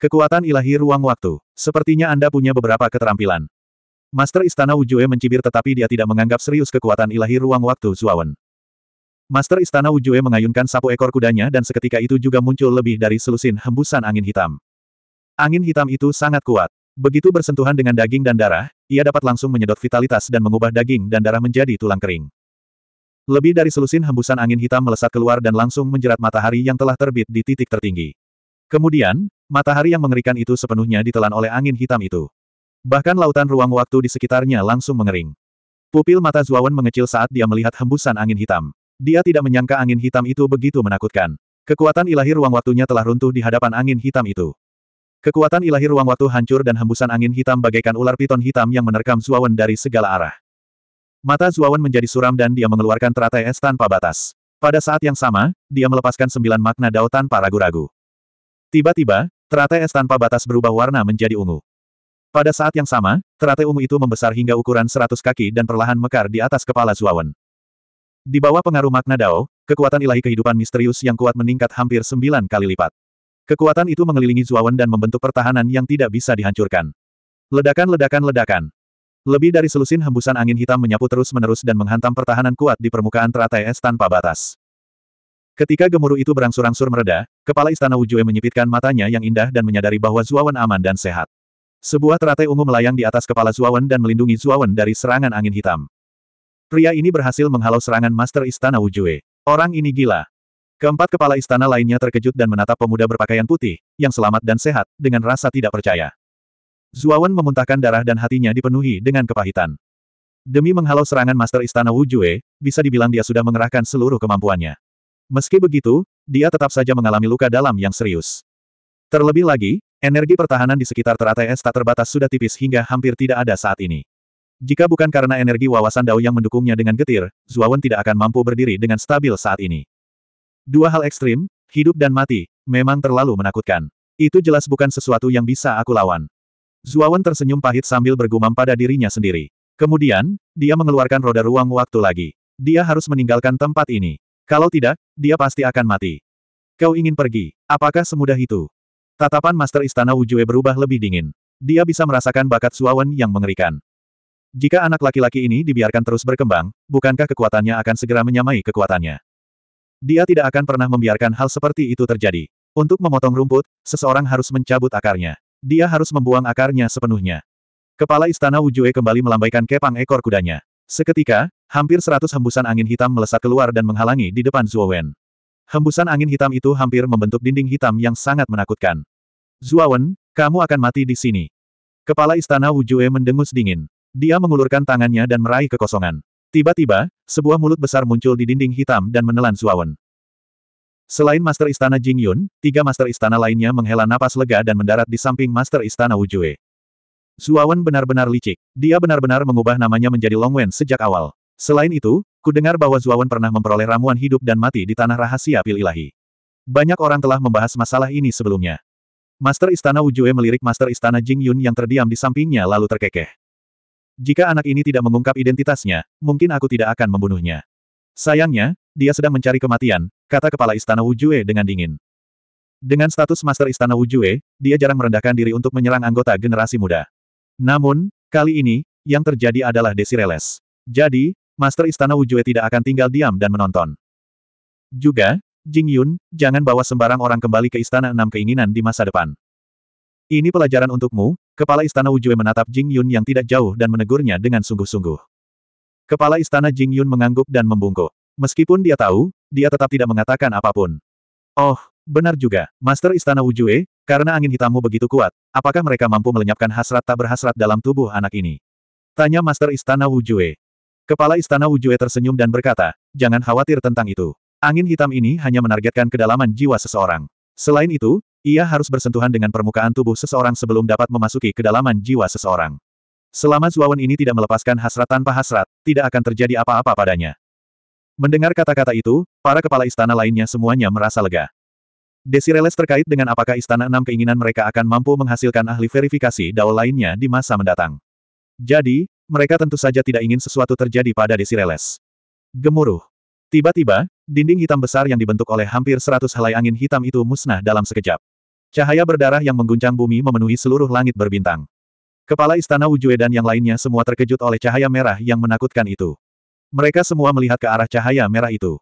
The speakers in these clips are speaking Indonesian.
Kekuatan ilahi ruang waktu. Sepertinya Anda punya beberapa keterampilan. Master Istana Wujue mencibir tetapi dia tidak menganggap serius kekuatan ilahi ruang waktu Zuawan. Master Istana Wujue mengayunkan sapu ekor kudanya dan seketika itu juga muncul lebih dari selusin hembusan angin hitam. Angin hitam itu sangat kuat. Begitu bersentuhan dengan daging dan darah, ia dapat langsung menyedot vitalitas dan mengubah daging dan darah menjadi tulang kering. Lebih dari selusin hembusan angin hitam melesat keluar dan langsung menjerat matahari yang telah terbit di titik tertinggi. Kemudian, matahari yang mengerikan itu sepenuhnya ditelan oleh angin hitam itu. Bahkan lautan ruang waktu di sekitarnya langsung mengering. Pupil mata Zuawan mengecil saat dia melihat hembusan angin hitam. Dia tidak menyangka angin hitam itu begitu menakutkan. Kekuatan ilahi ruang waktunya telah runtuh di hadapan angin hitam itu. Kekuatan ilahi ruang waktu hancur dan hembusan angin hitam bagaikan ular piton hitam yang menerkam Zuawan dari segala arah. Mata Zuawan menjadi suram dan dia mengeluarkan teratai es tanpa batas. Pada saat yang sama, dia melepaskan sembilan makna dao tanpa ragu-ragu. Tiba-tiba, teratai es tanpa batas berubah warna menjadi ungu. Pada saat yang sama, teratai ungu itu membesar hingga ukuran 100 kaki dan perlahan mekar di atas kepala Zuawan. Di bawah pengaruh makna Dao, kekuatan ilahi kehidupan misterius yang kuat meningkat hampir 9 kali lipat. Kekuatan itu mengelilingi Zuawan dan membentuk pertahanan yang tidak bisa dihancurkan. Ledakan-ledakan-ledakan. Lebih dari selusin hembusan angin hitam menyapu terus-menerus dan menghantam pertahanan kuat di permukaan teratai es tanpa batas. Ketika gemuruh itu berangsur-angsur mereda, kepala istana Wujue menyipitkan matanya yang indah dan menyadari bahwa Zuawan aman dan sehat. Sebuah teratai ungu melayang di atas kepala Zuawan dan melindungi Zuawan dari serangan angin hitam. Pria ini berhasil menghalau serangan Master Istana Wujue. Orang ini gila. Keempat kepala istana lainnya terkejut dan menatap pemuda berpakaian putih, yang selamat dan sehat, dengan rasa tidak percaya. Zuawan memuntahkan darah dan hatinya dipenuhi dengan kepahitan. Demi menghalau serangan Master Istana Wujue, bisa dibilang dia sudah mengerahkan seluruh kemampuannya. Meski begitu, dia tetap saja mengalami luka dalam yang serius. Terlebih lagi, energi pertahanan di sekitar es tak terbatas sudah tipis hingga hampir tidak ada saat ini. Jika bukan karena energi wawasan Dao yang mendukungnya dengan getir, Zuawan tidak akan mampu berdiri dengan stabil saat ini. Dua hal ekstrim, hidup dan mati, memang terlalu menakutkan. Itu jelas bukan sesuatu yang bisa aku lawan. Zuawan tersenyum pahit sambil bergumam pada dirinya sendiri. Kemudian, dia mengeluarkan roda ruang waktu lagi. Dia harus meninggalkan tempat ini. Kalau tidak, dia pasti akan mati. Kau ingin pergi, apakah semudah itu? Tatapan Master Istana Wujue berubah lebih dingin. Dia bisa merasakan bakat suawan yang mengerikan. Jika anak laki-laki ini dibiarkan terus berkembang, bukankah kekuatannya akan segera menyamai kekuatannya? Dia tidak akan pernah membiarkan hal seperti itu terjadi. Untuk memotong rumput, seseorang harus mencabut akarnya. Dia harus membuang akarnya sepenuhnya. Kepala Istana Wujue kembali melambaikan kepang ekor kudanya. Seketika, Hampir seratus hembusan angin hitam melesat keluar dan menghalangi di depan Zuo Wen. Hembusan angin hitam itu hampir membentuk dinding hitam yang sangat menakutkan. Zuo Wen, kamu akan mati di sini. Kepala istana Wujue mendengus dingin. Dia mengulurkan tangannya dan meraih kekosongan. Tiba-tiba, sebuah mulut besar muncul di dinding hitam dan menelan Zuo Wen. Selain Master Istana Jing Yun, tiga Master Istana lainnya menghela napas lega dan mendarat di samping Master Istana Wujue. Zuo Wen benar-benar licik. Dia benar-benar mengubah namanya menjadi Long Wen sejak awal. Selain itu, kudengar bahwa Zuawan pernah memperoleh ramuan hidup dan mati di tanah rahasia pil ilahi. Banyak orang telah membahas masalah ini sebelumnya. Master Istana Wujue melirik Master Istana Jing Yun yang terdiam di sampingnya lalu terkekeh. Jika anak ini tidak mengungkap identitasnya, mungkin aku tidak akan membunuhnya. Sayangnya, dia sedang mencari kematian, kata kepala Istana Wujue dengan dingin. Dengan status Master Istana Wujue, dia jarang merendahkan diri untuk menyerang anggota generasi muda. Namun, kali ini, yang terjadi adalah Desireles. Jadi, Master Istana Wujue tidak akan tinggal diam dan menonton. Juga, Jing Yun, jangan bawa sembarang orang kembali ke Istana Enam Keinginan di masa depan. Ini pelajaran untukmu, Kepala Istana Wujue menatap Jing Yun yang tidak jauh dan menegurnya dengan sungguh-sungguh. Kepala Istana Jing Yun mengangguk dan membungkuk. Meskipun dia tahu, dia tetap tidak mengatakan apapun. Oh, benar juga, Master Istana Wujue, karena angin hitammu begitu kuat, apakah mereka mampu melenyapkan hasrat tak berhasrat dalam tubuh anak ini? Tanya Master Istana Wujue. Kepala Istana Wujue tersenyum dan berkata, jangan khawatir tentang itu. Angin hitam ini hanya menargetkan kedalaman jiwa seseorang. Selain itu, ia harus bersentuhan dengan permukaan tubuh seseorang sebelum dapat memasuki kedalaman jiwa seseorang. Selama Zuawan ini tidak melepaskan hasrat tanpa hasrat, tidak akan terjadi apa-apa padanya. Mendengar kata-kata itu, para kepala istana lainnya semuanya merasa lega. Desireles terkait dengan apakah Istana Enam keinginan mereka akan mampu menghasilkan ahli verifikasi Dao lainnya di masa mendatang. Jadi, mereka tentu saja tidak ingin sesuatu terjadi pada Desireles. Gemuruh. Tiba-tiba, dinding hitam besar yang dibentuk oleh hampir seratus helai angin hitam itu musnah dalam sekejap. Cahaya berdarah yang mengguncang bumi memenuhi seluruh langit berbintang. Kepala istana Wujue dan yang lainnya semua terkejut oleh cahaya merah yang menakutkan itu. Mereka semua melihat ke arah cahaya merah itu.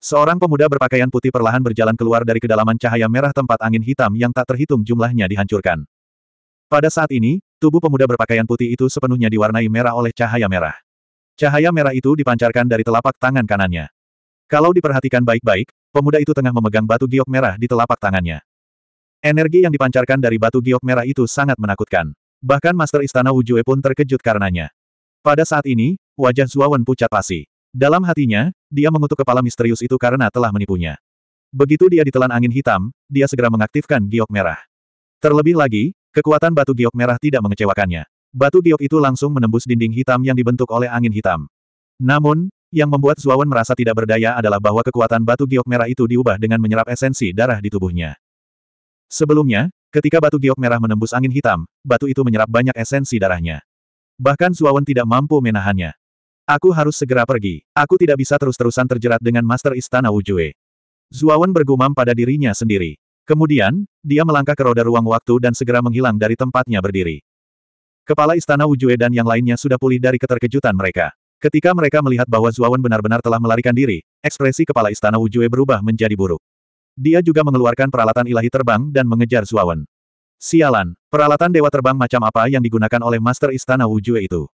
Seorang pemuda berpakaian putih perlahan berjalan keluar dari kedalaman cahaya merah tempat angin hitam yang tak terhitung jumlahnya dihancurkan. Pada saat ini, tubuh pemuda berpakaian putih itu sepenuhnya diwarnai merah oleh cahaya merah. Cahaya merah itu dipancarkan dari telapak tangan kanannya. Kalau diperhatikan baik-baik, pemuda itu tengah memegang batu giok merah di telapak tangannya. Energi yang dipancarkan dari batu giok merah itu sangat menakutkan. Bahkan Master Istana Wujue pun terkejut karenanya. Pada saat ini, wajah Zuawan pucat pasi. Dalam hatinya, dia mengutuk kepala misterius itu karena telah menipunya. Begitu dia ditelan angin hitam, dia segera mengaktifkan giok merah. Terlebih lagi, Kekuatan batu giok merah tidak mengecewakannya. Batu giok itu langsung menembus dinding hitam yang dibentuk oleh angin hitam. Namun, yang membuat Zuawan merasa tidak berdaya adalah bahwa kekuatan batu giok merah itu diubah dengan menyerap esensi darah di tubuhnya. Sebelumnya, ketika batu giok merah menembus angin hitam, batu itu menyerap banyak esensi darahnya. Bahkan Zuawan tidak mampu menahannya. Aku harus segera pergi. Aku tidak bisa terus-terusan terjerat dengan Master Istana Wujue. Zuawan bergumam pada dirinya sendiri. Kemudian, dia melangkah ke roda ruang waktu dan segera menghilang dari tempatnya berdiri. Kepala Istana Wujue dan yang lainnya sudah pulih dari keterkejutan mereka. Ketika mereka melihat bahwa Zuawan benar-benar telah melarikan diri, ekspresi kepala Istana Wujue berubah menjadi buruk. Dia juga mengeluarkan peralatan ilahi terbang dan mengejar Zuawan. Sialan, peralatan dewa terbang macam apa yang digunakan oleh Master Istana Wujue itu?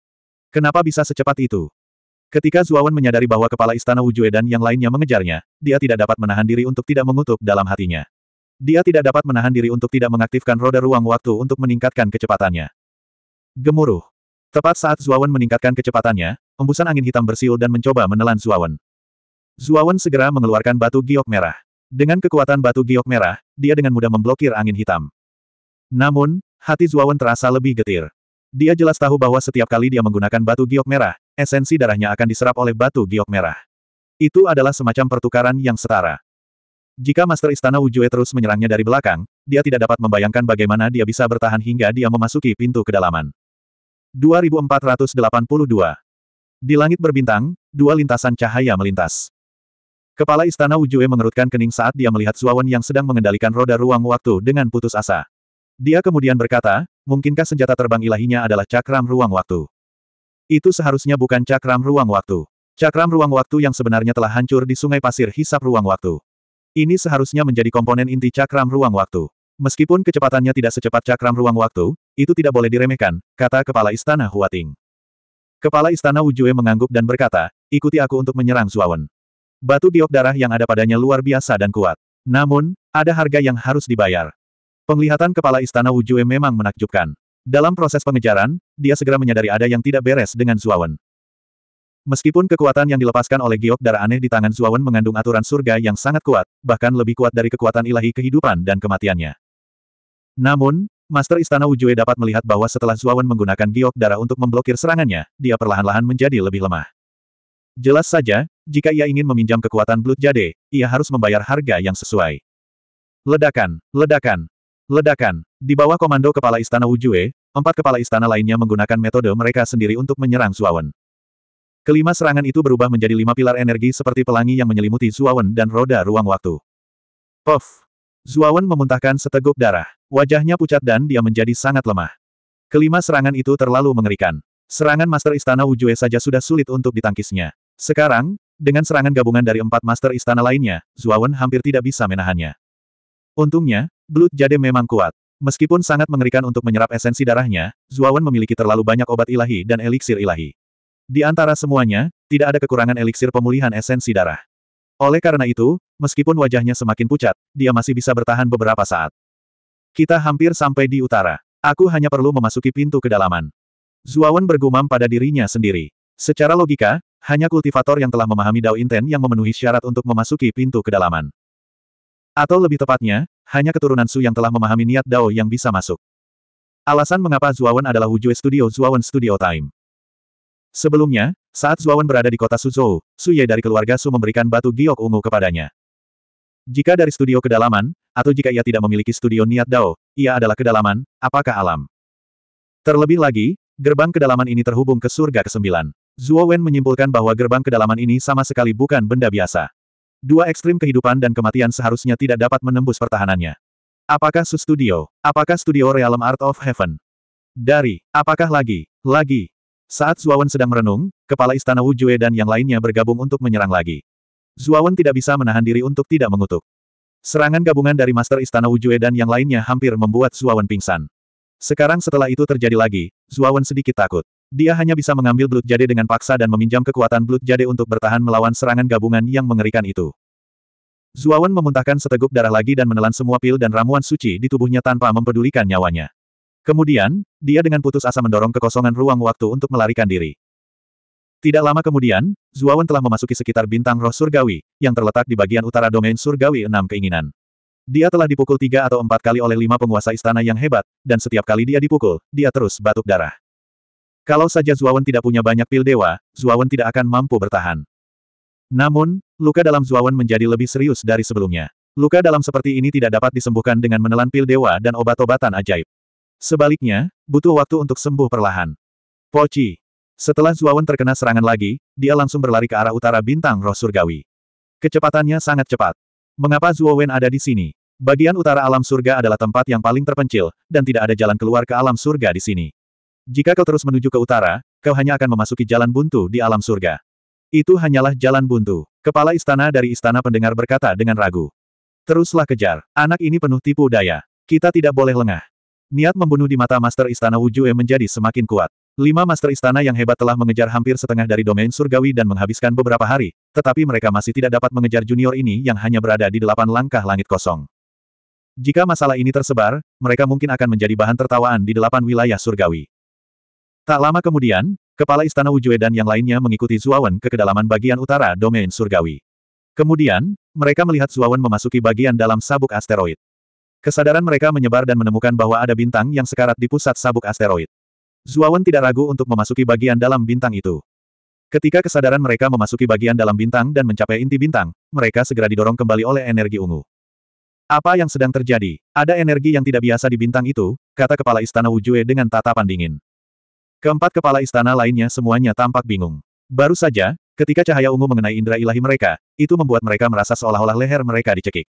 Kenapa bisa secepat itu? Ketika Zuawan menyadari bahwa kepala Istana Wujue dan yang lainnya mengejarnya, dia tidak dapat menahan diri untuk tidak mengutuk dalam hatinya. Dia tidak dapat menahan diri untuk tidak mengaktifkan roda ruang waktu untuk meningkatkan kecepatannya. Gemuruh. Tepat saat Zuawan meningkatkan kecepatannya, embusan angin hitam bersiul dan mencoba menelan Zuawan. Zuawan segera mengeluarkan batu giok merah. Dengan kekuatan batu giok merah, dia dengan mudah memblokir angin hitam. Namun, hati Zuawan terasa lebih getir. Dia jelas tahu bahwa setiap kali dia menggunakan batu giok merah, esensi darahnya akan diserap oleh batu giok merah. Itu adalah semacam pertukaran yang setara. Jika Master Istana Wujue terus menyerangnya dari belakang, dia tidak dapat membayangkan bagaimana dia bisa bertahan hingga dia memasuki pintu kedalaman. 2482 Di langit berbintang, dua lintasan cahaya melintas. Kepala Istana Wujue mengerutkan kening saat dia melihat Zuawan yang sedang mengendalikan roda ruang waktu dengan putus asa. Dia kemudian berkata, mungkinkah senjata terbang ilahinya adalah cakram ruang waktu? Itu seharusnya bukan cakram ruang waktu. Cakram ruang waktu yang sebenarnya telah hancur di sungai pasir hisap ruang waktu. Ini seharusnya menjadi komponen inti cakram ruang waktu. Meskipun kecepatannya tidak secepat cakram ruang waktu, itu tidak boleh diremehkan, kata Kepala Istana Huating. Kepala Istana Wujue mengangguk dan berkata, ikuti aku untuk menyerang Zuawan. Batu diok darah yang ada padanya luar biasa dan kuat. Namun, ada harga yang harus dibayar. Penglihatan Kepala Istana Wujue memang menakjubkan. Dalam proses pengejaran, dia segera menyadari ada yang tidak beres dengan Zuawan. Meskipun kekuatan yang dilepaskan oleh giok darah aneh di tangan Zuawan mengandung aturan surga yang sangat kuat, bahkan lebih kuat dari kekuatan ilahi kehidupan dan kematiannya. Namun, Master Istana Wujue dapat melihat bahwa setelah Zuawan menggunakan giok darah untuk memblokir serangannya, dia perlahan-lahan menjadi lebih lemah. Jelas saja, jika ia ingin meminjam kekuatan Blood Jade, ia harus membayar harga yang sesuai. Ledakan, ledakan, ledakan. Di bawah komando Kepala Istana Wujue, empat Kepala Istana lainnya menggunakan metode mereka sendiri untuk menyerang Zuawan. Kelima serangan itu berubah menjadi lima pilar energi seperti pelangi yang menyelimuti Zuawan dan roda ruang waktu. Pof! Zuawan memuntahkan seteguk darah. Wajahnya pucat dan dia menjadi sangat lemah. Kelima serangan itu terlalu mengerikan. Serangan Master Istana Wujue saja sudah sulit untuk ditangkisnya. Sekarang, dengan serangan gabungan dari empat Master Istana lainnya, Zuawan hampir tidak bisa menahannya. Untungnya, Blood Jade memang kuat. Meskipun sangat mengerikan untuk menyerap esensi darahnya, Zuawan memiliki terlalu banyak obat ilahi dan eliksir ilahi. Di antara semuanya, tidak ada kekurangan eliksir pemulihan esensi darah. Oleh karena itu, meskipun wajahnya semakin pucat, dia masih bisa bertahan beberapa saat. Kita hampir sampai di utara. Aku hanya perlu memasuki pintu kedalaman. Zuawan bergumam pada dirinya sendiri. Secara logika, hanya kultivator yang telah memahami Dao Inten yang memenuhi syarat untuk memasuki pintu kedalaman. Atau lebih tepatnya, hanya keturunan Su yang telah memahami niat Dao yang bisa masuk. Alasan mengapa Zuawan adalah Wujue Studio Zuawan Studio Time. Sebelumnya, saat Zuawan berada di kota Suzhou, Su Ye dari keluarga Su memberikan batu giok ungu kepadanya. Jika dari studio kedalaman, atau jika ia tidak memiliki studio niat Dao, ia adalah kedalaman, apakah alam? Terlebih lagi, gerbang kedalaman ini terhubung ke surga ke-9. Zuo Wen menyimpulkan bahwa gerbang kedalaman ini sama sekali bukan benda biasa. Dua ekstrim kehidupan dan kematian seharusnya tidak dapat menembus pertahanannya. Apakah Su Studio? Apakah Studio Realm Art of Heaven? Dari, apakah lagi, lagi, saat Zuawan sedang merenung, kepala istana Wu Jue dan yang lainnya bergabung untuk menyerang lagi. Zuawan tidak bisa menahan diri untuk tidak mengutuk. Serangan gabungan dari Master Istana Wu Jue dan yang lainnya hampir membuat Zuawan pingsan. Sekarang setelah itu terjadi lagi, Zuawan sedikit takut. Dia hanya bisa mengambil Blood Jade dengan paksa dan meminjam kekuatan Blood Jade untuk bertahan melawan serangan gabungan yang mengerikan itu. Zuawan memuntahkan seteguk darah lagi dan menelan semua pil dan ramuan suci di tubuhnya tanpa mempedulikan nyawanya. Kemudian, dia dengan putus asa mendorong kekosongan ruang waktu untuk melarikan diri. Tidak lama kemudian, Zuawan telah memasuki sekitar bintang roh surgawi, yang terletak di bagian utara domain surgawi enam keinginan. Dia telah dipukul tiga atau empat kali oleh lima penguasa istana yang hebat, dan setiap kali dia dipukul, dia terus batuk darah. Kalau saja Zuawan tidak punya banyak pil dewa, Zuawan tidak akan mampu bertahan. Namun, luka dalam Zuawan menjadi lebih serius dari sebelumnya. Luka dalam seperti ini tidak dapat disembuhkan dengan menelan pil dewa dan obat-obatan ajaib. Sebaliknya, butuh waktu untuk sembuh perlahan. Poci. Setelah Zuawan terkena serangan lagi, dia langsung berlari ke arah utara bintang roh surgawi. Kecepatannya sangat cepat. Mengapa Zuowen ada di sini? Bagian utara alam surga adalah tempat yang paling terpencil, dan tidak ada jalan keluar ke alam surga di sini. Jika kau terus menuju ke utara, kau hanya akan memasuki jalan buntu di alam surga. Itu hanyalah jalan buntu. Kepala istana dari istana pendengar berkata dengan ragu. Teruslah kejar, anak ini penuh tipu daya. Kita tidak boleh lengah. Niat membunuh di mata Master Istana Wujue menjadi semakin kuat. Lima Master Istana yang hebat telah mengejar hampir setengah dari domain surgawi dan menghabiskan beberapa hari, tetapi mereka masih tidak dapat mengejar junior ini yang hanya berada di delapan langkah langit kosong. Jika masalah ini tersebar, mereka mungkin akan menjadi bahan tertawaan di delapan wilayah surgawi. Tak lama kemudian, Kepala Istana Wujue dan yang lainnya mengikuti Zuawan ke kedalaman bagian utara domain surgawi. Kemudian, mereka melihat Zuawan memasuki bagian dalam sabuk asteroid. Kesadaran mereka menyebar dan menemukan bahwa ada bintang yang sekarat di pusat sabuk asteroid. Zuawan tidak ragu untuk memasuki bagian dalam bintang itu. Ketika kesadaran mereka memasuki bagian dalam bintang dan mencapai inti bintang, mereka segera didorong kembali oleh energi ungu. Apa yang sedang terjadi? Ada energi yang tidak biasa di bintang itu, kata kepala istana Wujue dengan tatapan dingin. Keempat kepala istana lainnya semuanya tampak bingung. Baru saja, ketika cahaya ungu mengenai indera ilahi mereka, itu membuat mereka merasa seolah-olah leher mereka dicekik.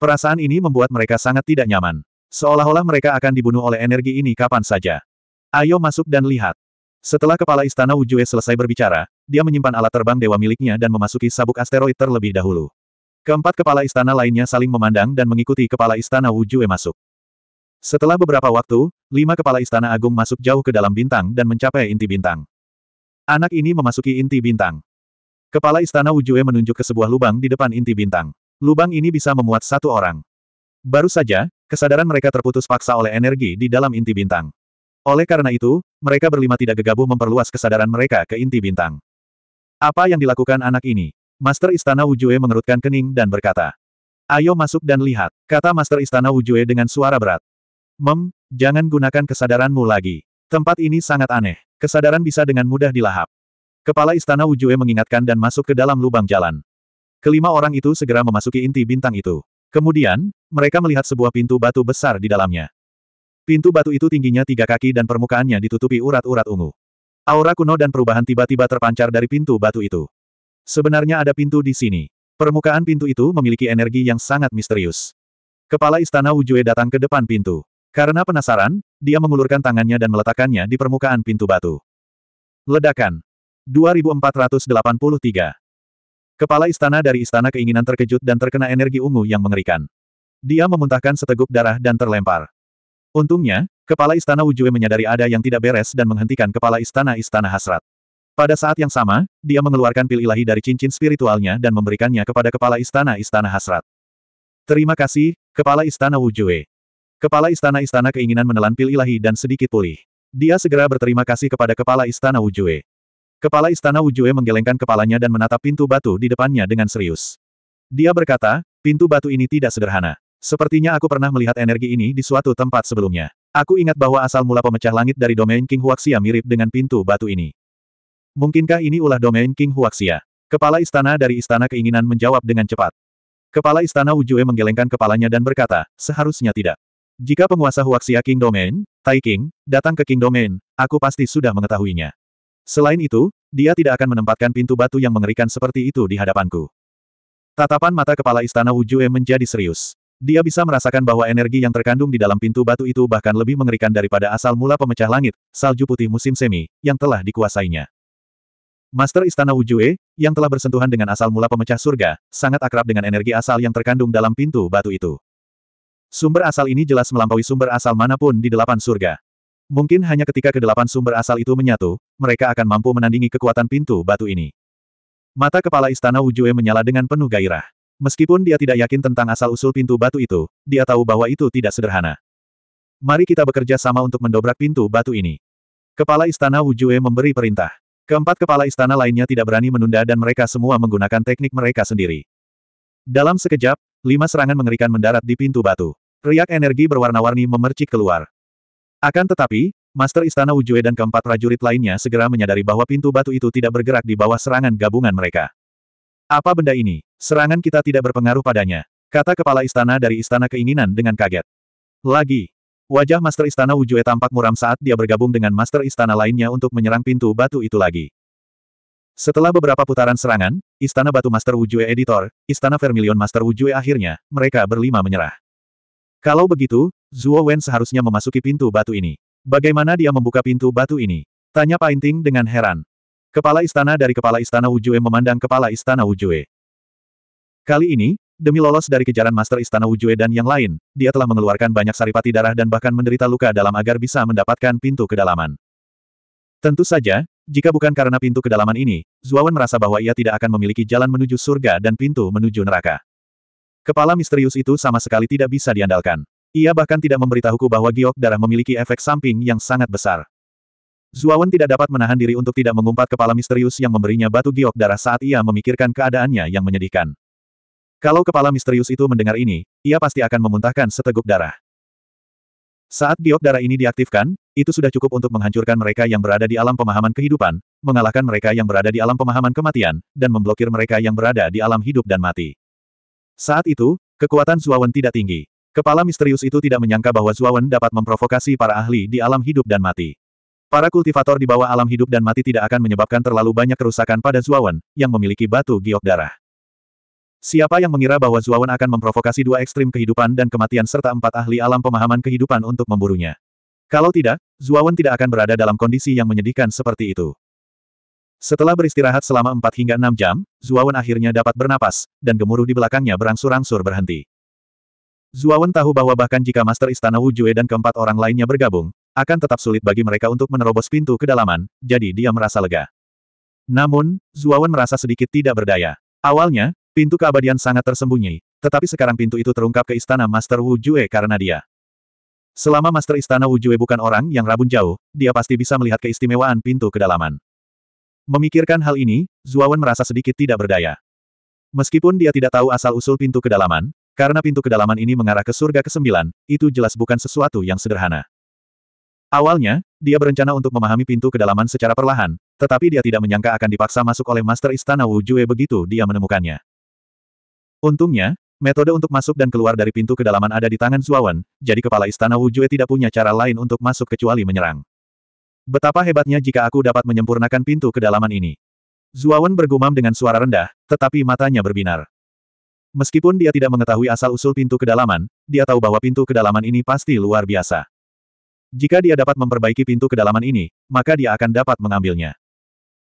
Perasaan ini membuat mereka sangat tidak nyaman. Seolah-olah mereka akan dibunuh oleh energi ini kapan saja. Ayo masuk dan lihat. Setelah kepala istana Wujue selesai berbicara, dia menyimpan alat terbang dewa miliknya dan memasuki sabuk asteroid terlebih dahulu. Keempat kepala istana lainnya saling memandang dan mengikuti kepala istana Wujue masuk. Setelah beberapa waktu, lima kepala istana agung masuk jauh ke dalam bintang dan mencapai inti bintang. Anak ini memasuki inti bintang. Kepala istana Wujue menunjuk ke sebuah lubang di depan inti bintang. Lubang ini bisa memuat satu orang. Baru saja, kesadaran mereka terputus paksa oleh energi di dalam inti bintang. Oleh karena itu, mereka berlima tidak gegabah memperluas kesadaran mereka ke inti bintang. Apa yang dilakukan anak ini? Master Istana Wujue mengerutkan kening dan berkata. Ayo masuk dan lihat, kata Master Istana Wujue dengan suara berat. Mem, jangan gunakan kesadaranmu lagi. Tempat ini sangat aneh. Kesadaran bisa dengan mudah dilahap. Kepala Istana Wujue mengingatkan dan masuk ke dalam lubang jalan. Kelima orang itu segera memasuki inti bintang itu. Kemudian, mereka melihat sebuah pintu batu besar di dalamnya. Pintu batu itu tingginya tiga kaki dan permukaannya ditutupi urat-urat ungu. Aura kuno dan perubahan tiba-tiba terpancar dari pintu batu itu. Sebenarnya ada pintu di sini. Permukaan pintu itu memiliki energi yang sangat misterius. Kepala Istana Wujue datang ke depan pintu. Karena penasaran, dia mengulurkan tangannya dan meletakkannya di permukaan pintu batu. Ledakan. 2483 Kepala istana dari istana keinginan terkejut dan terkena energi ungu yang mengerikan. Dia memuntahkan seteguk darah dan terlempar. Untungnya, kepala istana Wujue menyadari ada yang tidak beres dan menghentikan kepala istana-istana hasrat. Pada saat yang sama, dia mengeluarkan pil ilahi dari cincin spiritualnya dan memberikannya kepada kepala istana-istana hasrat. Terima kasih, Kepala Istana Wujue. Kepala Istana-Istana Keinginan menelan pil ilahi dan sedikit pulih. Dia segera berterima kasih kepada Kepala Istana Wujue. Kepala Istana Wujue menggelengkan kepalanya dan menatap pintu batu di depannya dengan serius. Dia berkata, pintu batu ini tidak sederhana. Sepertinya aku pernah melihat energi ini di suatu tempat sebelumnya. Aku ingat bahwa asal mula pemecah langit dari domain King Huaxia mirip dengan pintu batu ini. Mungkinkah ini ulah domain King Huaxia? Kepala istana dari istana keinginan menjawab dengan cepat. Kepala istana Wujue menggelengkan kepalanya dan berkata, seharusnya tidak. Jika penguasa Huaxia King Domain, Tai King, datang ke King Domain, aku pasti sudah mengetahuinya. Selain itu, dia tidak akan menempatkan pintu batu yang mengerikan seperti itu di hadapanku. Tatapan mata kepala istana Wujue menjadi serius. Dia bisa merasakan bahwa energi yang terkandung di dalam pintu batu itu bahkan lebih mengerikan daripada asal mula pemecah langit, salju putih musim semi, yang telah dikuasainya. Master Istana Wujue, yang telah bersentuhan dengan asal mula pemecah surga, sangat akrab dengan energi asal yang terkandung dalam pintu batu itu. Sumber asal ini jelas melampaui sumber asal manapun di delapan surga. Mungkin hanya ketika kedelapan sumber asal itu menyatu, mereka akan mampu menandingi kekuatan pintu batu ini. Mata kepala istana Wujue menyala dengan penuh gairah. Meskipun dia tidak yakin tentang asal-usul pintu batu itu, dia tahu bahwa itu tidak sederhana. Mari kita bekerja sama untuk mendobrak pintu batu ini. Kepala istana Wujue memberi perintah. Keempat kepala istana lainnya tidak berani menunda dan mereka semua menggunakan teknik mereka sendiri. Dalam sekejap, lima serangan mengerikan mendarat di pintu batu. Riak energi berwarna-warni memercik keluar. Akan tetapi, Master Istana Ujue dan keempat prajurit lainnya segera menyadari bahwa pintu batu itu tidak bergerak di bawah serangan gabungan mereka. Apa benda ini? Serangan kita tidak berpengaruh padanya, kata kepala istana dari Istana Keinginan dengan kaget. Lagi, wajah Master Istana Ujue tampak muram saat dia bergabung dengan Master Istana lainnya untuk menyerang pintu batu itu lagi. Setelah beberapa putaran serangan, Istana Batu Master Ujue Editor, Istana Vermilion Master Ujue akhirnya, mereka berlima menyerah. Kalau begitu, Zuo Wen seharusnya memasuki pintu batu ini. Bagaimana dia membuka pintu batu ini? Tanya Painting dengan heran. Kepala istana dari kepala istana Wujue memandang kepala istana Wujue. Kali ini, demi lolos dari kejaran master istana Wujue dan yang lain, dia telah mengeluarkan banyak saripati darah dan bahkan menderita luka dalam agar bisa mendapatkan pintu kedalaman. Tentu saja, jika bukan karena pintu kedalaman ini, Wen merasa bahwa ia tidak akan memiliki jalan menuju surga dan pintu menuju neraka. Kepala misterius itu sama sekali tidak bisa diandalkan. Ia bahkan tidak memberitahuku bahwa giok darah memiliki efek samping yang sangat besar. Zuawan tidak dapat menahan diri untuk tidak mengumpat kepala misterius yang memberinya batu giok darah saat ia memikirkan keadaannya yang menyedihkan. Kalau kepala misterius itu mendengar ini, ia pasti akan memuntahkan seteguk darah. Saat giok darah ini diaktifkan, itu sudah cukup untuk menghancurkan mereka yang berada di alam pemahaman kehidupan, mengalahkan mereka yang berada di alam pemahaman kematian, dan memblokir mereka yang berada di alam hidup dan mati. Saat itu, kekuatan Zuawan tidak tinggi. Kepala misterius itu tidak menyangka bahwa Zuawan dapat memprovokasi para ahli di alam hidup dan mati. Para kultivator di bawah alam hidup dan mati tidak akan menyebabkan terlalu banyak kerusakan pada Zuawan, yang memiliki batu giok darah. Siapa yang mengira bahwa Zuawan akan memprovokasi dua ekstrim kehidupan dan kematian serta empat ahli alam pemahaman kehidupan untuk memburunya? Kalau tidak, Zuawan tidak akan berada dalam kondisi yang menyedihkan seperti itu. Setelah beristirahat selama 4 hingga 6 jam, Zuawan akhirnya dapat bernapas, dan gemuruh di belakangnya berangsur-angsur berhenti. Zuawan tahu bahwa bahkan jika Master Istana Wujue dan keempat orang lainnya bergabung, akan tetap sulit bagi mereka untuk menerobos pintu kedalaman, jadi dia merasa lega. Namun, Zuawan merasa sedikit tidak berdaya. Awalnya, pintu keabadian sangat tersembunyi, tetapi sekarang pintu itu terungkap ke Istana Master Wujue karena dia. Selama Master Istana Wujue bukan orang yang rabun jauh, dia pasti bisa melihat keistimewaan pintu kedalaman. Memikirkan hal ini, Zuawan merasa sedikit tidak berdaya. Meskipun dia tidak tahu asal-usul pintu kedalaman, karena pintu kedalaman ini mengarah ke surga ke-9, itu jelas bukan sesuatu yang sederhana. Awalnya, dia berencana untuk memahami pintu kedalaman secara perlahan, tetapi dia tidak menyangka akan dipaksa masuk oleh Master Istana Wu Jue begitu dia menemukannya. Untungnya, metode untuk masuk dan keluar dari pintu kedalaman ada di tangan Zuawan, jadi kepala Istana Wu Jue tidak punya cara lain untuk masuk kecuali menyerang. Betapa hebatnya jika aku dapat menyempurnakan pintu kedalaman ini. Zuawan bergumam dengan suara rendah, tetapi matanya berbinar. Meskipun dia tidak mengetahui asal-usul pintu kedalaman, dia tahu bahwa pintu kedalaman ini pasti luar biasa. Jika dia dapat memperbaiki pintu kedalaman ini, maka dia akan dapat mengambilnya.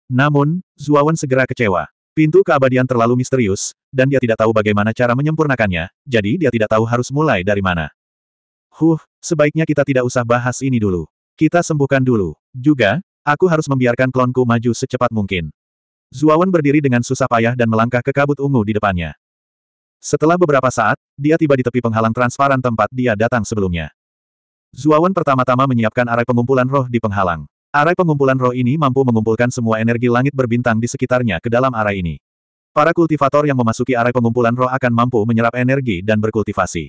Namun, Zuawan segera kecewa. Pintu keabadian terlalu misterius, dan dia tidak tahu bagaimana cara menyempurnakannya, jadi dia tidak tahu harus mulai dari mana. Huh, sebaiknya kita tidak usah bahas ini dulu. Kita sembuhkan dulu. Juga, aku harus membiarkan klonku maju secepat mungkin. Zuawan berdiri dengan susah payah dan melangkah ke kabut ungu di depannya. Setelah beberapa saat, dia tiba di tepi penghalang transparan tempat dia datang sebelumnya. Zuawan pertama-tama menyiapkan arai pengumpulan roh di penghalang. Arai pengumpulan roh ini mampu mengumpulkan semua energi langit berbintang di sekitarnya ke dalam arai ini. Para kultivator yang memasuki arai pengumpulan roh akan mampu menyerap energi dan berkultivasi.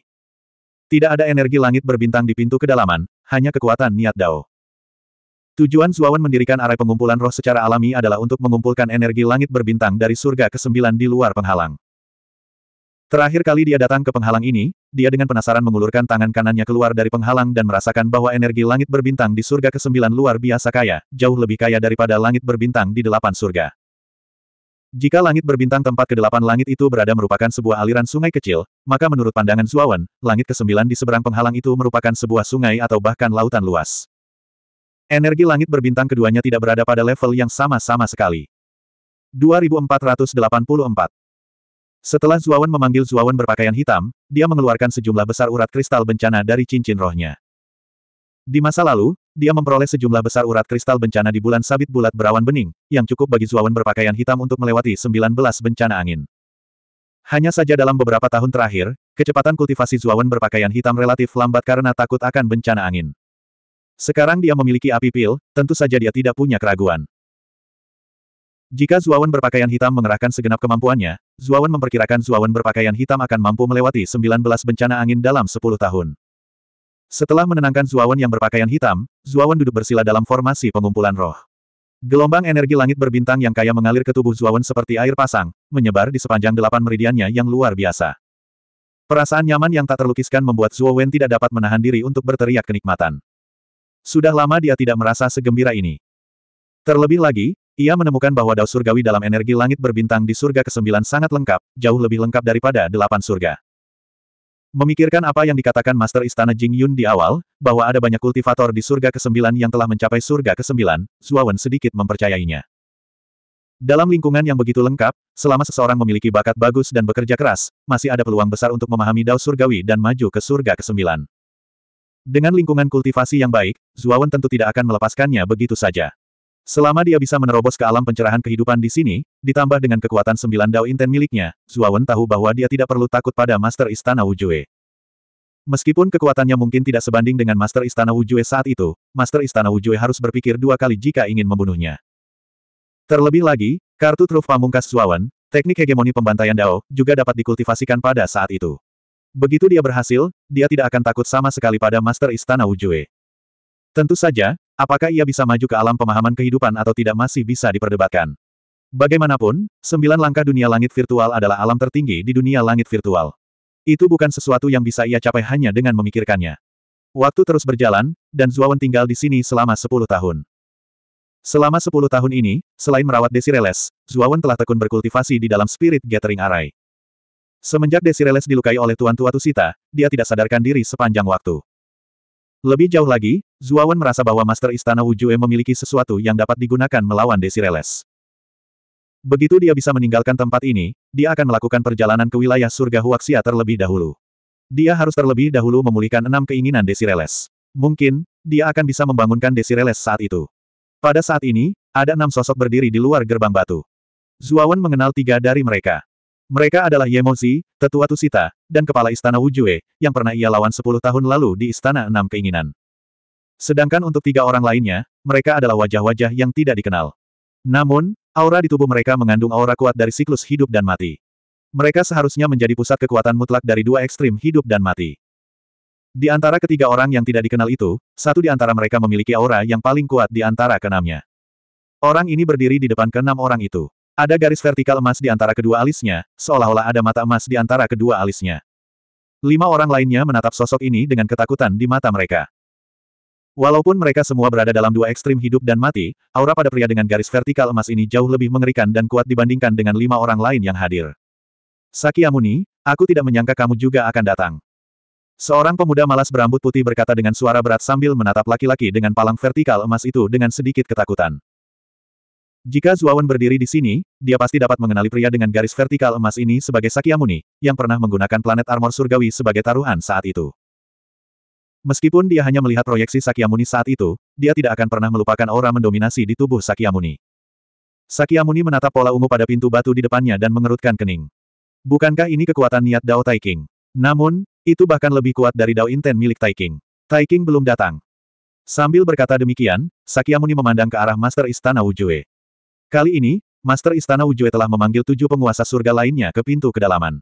Tidak ada energi langit berbintang di pintu kedalaman, hanya kekuatan niat Dao. Tujuan Zuawan mendirikan arai pengumpulan roh secara alami adalah untuk mengumpulkan energi langit berbintang dari surga ke-9 di luar penghalang. Terakhir kali dia datang ke penghalang ini, dia dengan penasaran mengulurkan tangan kanannya keluar dari penghalang dan merasakan bahwa energi langit berbintang di surga kesembilan luar biasa kaya, jauh lebih kaya daripada langit berbintang di delapan surga. Jika langit berbintang tempat ke kedelapan langit itu berada merupakan sebuah aliran sungai kecil, maka menurut pandangan Zuawan, langit kesembilan di seberang penghalang itu merupakan sebuah sungai atau bahkan lautan luas. Energi langit berbintang keduanya tidak berada pada level yang sama-sama sekali. 2484 setelah Zuawan memanggil Zuawan berpakaian hitam, dia mengeluarkan sejumlah besar urat kristal bencana dari cincin rohnya. Di masa lalu, dia memperoleh sejumlah besar urat kristal bencana di bulan sabit bulat berawan bening, yang cukup bagi Zuawan berpakaian hitam untuk melewati 19 bencana angin. Hanya saja dalam beberapa tahun terakhir, kecepatan kultivasi Zuawan berpakaian hitam relatif lambat karena takut akan bencana angin. Sekarang dia memiliki api pil, tentu saja dia tidak punya keraguan. Jika Zuawan berpakaian hitam mengerahkan segenap kemampuannya, Zuawan memperkirakan Zuawan berpakaian hitam akan mampu melewati 19 bencana angin dalam 10 tahun. Setelah menenangkan Zuawan yang berpakaian hitam, Zuawan duduk bersila dalam formasi pengumpulan roh. Gelombang energi langit berbintang yang kaya mengalir ke tubuh Zuawan seperti air pasang, menyebar di sepanjang delapan meridiannya yang luar biasa. Perasaan nyaman yang tak terlukiskan membuat Zuawan tidak dapat menahan diri untuk berteriak kenikmatan. Sudah lama dia tidak merasa segembira ini. Terlebih lagi, ia menemukan bahwa dao surgawi dalam energi langit berbintang di surga ke-9 sangat lengkap, jauh lebih lengkap daripada delapan surga. Memikirkan apa yang dikatakan Master Istana Jing Yun di awal, bahwa ada banyak kultivator di surga ke-9 yang telah mencapai surga ke-9, Zuawan sedikit mempercayainya. Dalam lingkungan yang begitu lengkap, selama seseorang memiliki bakat bagus dan bekerja keras, masih ada peluang besar untuk memahami dao surgawi dan maju ke surga ke-9. Dengan lingkungan kultivasi yang baik, Zuawan tentu tidak akan melepaskannya begitu saja. Selama dia bisa menerobos ke alam pencerahan kehidupan di sini, ditambah dengan kekuatan sembilan Dao Inten miliknya, Zuawan tahu bahwa dia tidak perlu takut pada Master Istana Wujue. Meskipun kekuatannya mungkin tidak sebanding dengan Master Istana Wujue saat itu, Master Istana Wujue harus berpikir dua kali jika ingin membunuhnya. Terlebih lagi, kartu truf pamungkas Zuawan, teknik hegemoni pembantaian Dao, juga dapat dikultivasikan pada saat itu. Begitu dia berhasil, dia tidak akan takut sama sekali pada Master Istana Wujue. Tentu saja, Apakah ia bisa maju ke alam pemahaman kehidupan atau tidak masih bisa diperdebatkan. Bagaimanapun, sembilan langkah dunia langit virtual adalah alam tertinggi di dunia langit virtual. Itu bukan sesuatu yang bisa ia capai hanya dengan memikirkannya. Waktu terus berjalan, dan Zuawan tinggal di sini selama sepuluh tahun. Selama sepuluh tahun ini, selain merawat Desireles, Zuawan telah tekun berkultivasi di dalam Spirit Gathering Array. Semenjak Desireles dilukai oleh Tuan Tua Tusita, dia tidak sadarkan diri sepanjang waktu. Lebih jauh lagi, Zuawan merasa bahwa Master Istana Wujue memiliki sesuatu yang dapat digunakan melawan Desireles. Begitu dia bisa meninggalkan tempat ini, dia akan melakukan perjalanan ke wilayah surga Huaxia terlebih dahulu. Dia harus terlebih dahulu memulihkan enam keinginan Desireles. Mungkin, dia akan bisa membangunkan Desireles saat itu. Pada saat ini, ada enam sosok berdiri di luar gerbang batu. Zuawan mengenal tiga dari mereka. Mereka adalah Yemozi, tetua Tusita, dan kepala istana Wujue, yang pernah ia lawan sepuluh tahun lalu di Istana Enam Keinginan. Sedangkan untuk tiga orang lainnya, mereka adalah wajah-wajah yang tidak dikenal. Namun, aura di tubuh mereka mengandung aura kuat dari siklus hidup dan mati. Mereka seharusnya menjadi pusat kekuatan mutlak dari dua ekstrim hidup dan mati. Di antara ketiga orang yang tidak dikenal itu, satu di antara mereka memiliki aura yang paling kuat di antara keenamnya. Orang ini berdiri di depan keenam orang itu. Ada garis vertikal emas di antara kedua alisnya, seolah-olah ada mata emas di antara kedua alisnya. Lima orang lainnya menatap sosok ini dengan ketakutan di mata mereka. Walaupun mereka semua berada dalam dua ekstrim hidup dan mati, aura pada pria dengan garis vertikal emas ini jauh lebih mengerikan dan kuat dibandingkan dengan lima orang lain yang hadir. Sakyamuni, aku tidak menyangka kamu juga akan datang. Seorang pemuda malas berambut putih berkata dengan suara berat sambil menatap laki-laki dengan palang vertikal emas itu dengan sedikit ketakutan. Jika Zuawan berdiri di sini, dia pasti dapat mengenali pria dengan garis vertikal emas ini sebagai Sakyamuni, yang pernah menggunakan planet armor surgawi sebagai taruhan saat itu. Meskipun dia hanya melihat proyeksi Sakyamuni saat itu, dia tidak akan pernah melupakan aura mendominasi di tubuh Sakyamuni. Sakyamuni menatap pola ungu pada pintu batu di depannya dan mengerutkan kening. Bukankah ini kekuatan niat Dao Taiking? Namun, itu bahkan lebih kuat dari Dao Inten milik Taiking. Taiking belum datang. Sambil berkata demikian, Sakyamuni memandang ke arah Master Istana Wujue. Kali ini, Master Istana Ujue telah memanggil tujuh penguasa surga lainnya ke pintu kedalaman.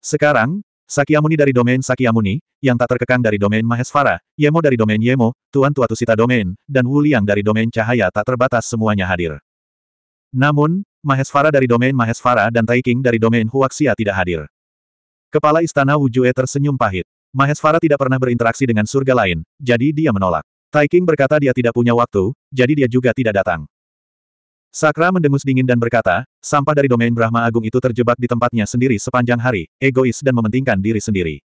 Sekarang, Sakyamuni dari domain Sakyamuni, yang tak terkekang dari domain Mahesvara, Yemo dari domain Yemo, Tuan Tuatusita domain, dan Wu Liang dari domain Cahaya tak terbatas semuanya hadir. Namun, Mahesvara dari domain Mahesvara dan Taiking dari domain Huaxia tidak hadir. Kepala Istana Wujue tersenyum pahit. Mahesvara tidak pernah berinteraksi dengan surga lain, jadi dia menolak. Taiking berkata dia tidak punya waktu, jadi dia juga tidak datang. Sakra mendengus dingin dan berkata, sampah dari domain Brahma Agung itu terjebak di tempatnya sendiri sepanjang hari, egois dan mementingkan diri sendiri.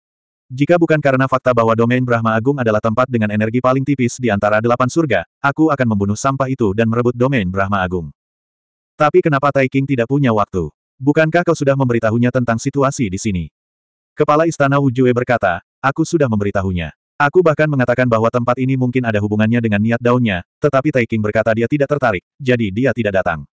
Jika bukan karena fakta bahwa domain Brahma Agung adalah tempat dengan energi paling tipis di antara delapan surga, aku akan membunuh sampah itu dan merebut domain Brahma Agung. Tapi kenapa Tai King tidak punya waktu? Bukankah kau sudah memberitahunya tentang situasi di sini? Kepala Istana Wujue berkata, aku sudah memberitahunya. Aku bahkan mengatakan bahwa tempat ini mungkin ada hubungannya dengan niat daunnya, tetapi Taiking berkata dia tidak tertarik, jadi dia tidak datang.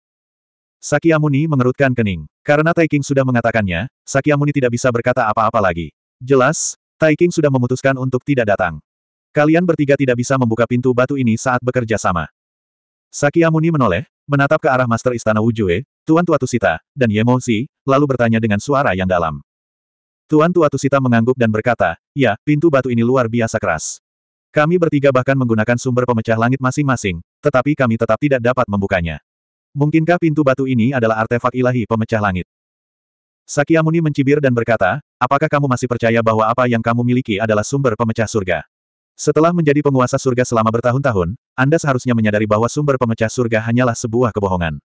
Sakyamuni mengerutkan kening. Karena Taiking sudah mengatakannya, Sakyamuni tidak bisa berkata apa-apa lagi. Jelas, Taiking sudah memutuskan untuk tidak datang. Kalian bertiga tidak bisa membuka pintu batu ini saat bekerja sama. Sakyamuni menoleh, menatap ke arah Master Istana Wujue, Tuan Tuatusita, dan Yemosi, lalu bertanya dengan suara yang dalam. Tuan Tua Tusita mengangguk dan berkata, ya, pintu batu ini luar biasa keras. Kami bertiga bahkan menggunakan sumber pemecah langit masing-masing, tetapi kami tetap tidak dapat membukanya. Mungkinkah pintu batu ini adalah artefak ilahi pemecah langit? Sakyamuni mencibir dan berkata, apakah kamu masih percaya bahwa apa yang kamu miliki adalah sumber pemecah surga? Setelah menjadi penguasa surga selama bertahun-tahun, Anda seharusnya menyadari bahwa sumber pemecah surga hanyalah sebuah kebohongan.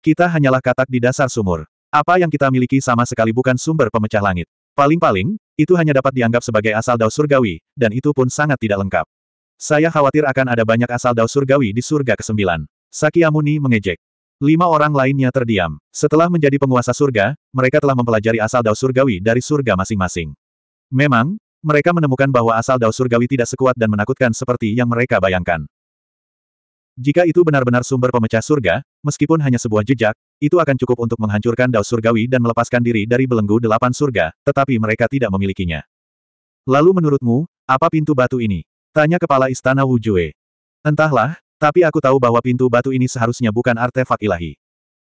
Kita hanyalah katak di dasar sumur. Apa yang kita miliki sama sekali bukan sumber pemecah langit. Paling-paling, itu hanya dapat dianggap sebagai asal dao surgawi, dan itu pun sangat tidak lengkap. Saya khawatir akan ada banyak asal dao surgawi di surga ke-9. Sakyamuni mengejek. Lima orang lainnya terdiam. Setelah menjadi penguasa surga, mereka telah mempelajari asal dao surgawi dari surga masing-masing. Memang, mereka menemukan bahwa asal dao surgawi tidak sekuat dan menakutkan seperti yang mereka bayangkan. Jika itu benar-benar sumber pemecah surga, meskipun hanya sebuah jejak, itu akan cukup untuk menghancurkan Dao surgawi dan melepaskan diri dari belenggu delapan surga, tetapi mereka tidak memilikinya. Lalu menurutmu, apa pintu batu ini? Tanya kepala istana Wu Jue. Entahlah, tapi aku tahu bahwa pintu batu ini seharusnya bukan artefak ilahi.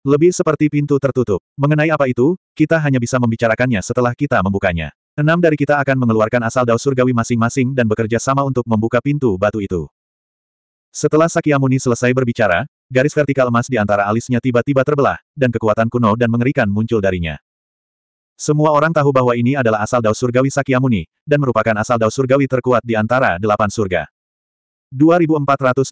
Lebih seperti pintu tertutup. Mengenai apa itu, kita hanya bisa membicarakannya setelah kita membukanya. Enam dari kita akan mengeluarkan asal Dao surgawi masing-masing dan bekerja sama untuk membuka pintu batu itu. Setelah Sakyamuni selesai berbicara, Garis vertikal emas di antara alisnya tiba-tiba terbelah, dan kekuatan kuno dan mengerikan muncul darinya. Semua orang tahu bahwa ini adalah asal Dao Surgawi Sakyamuni, dan merupakan asal Dao Surgawi terkuat di antara delapan surga. 2485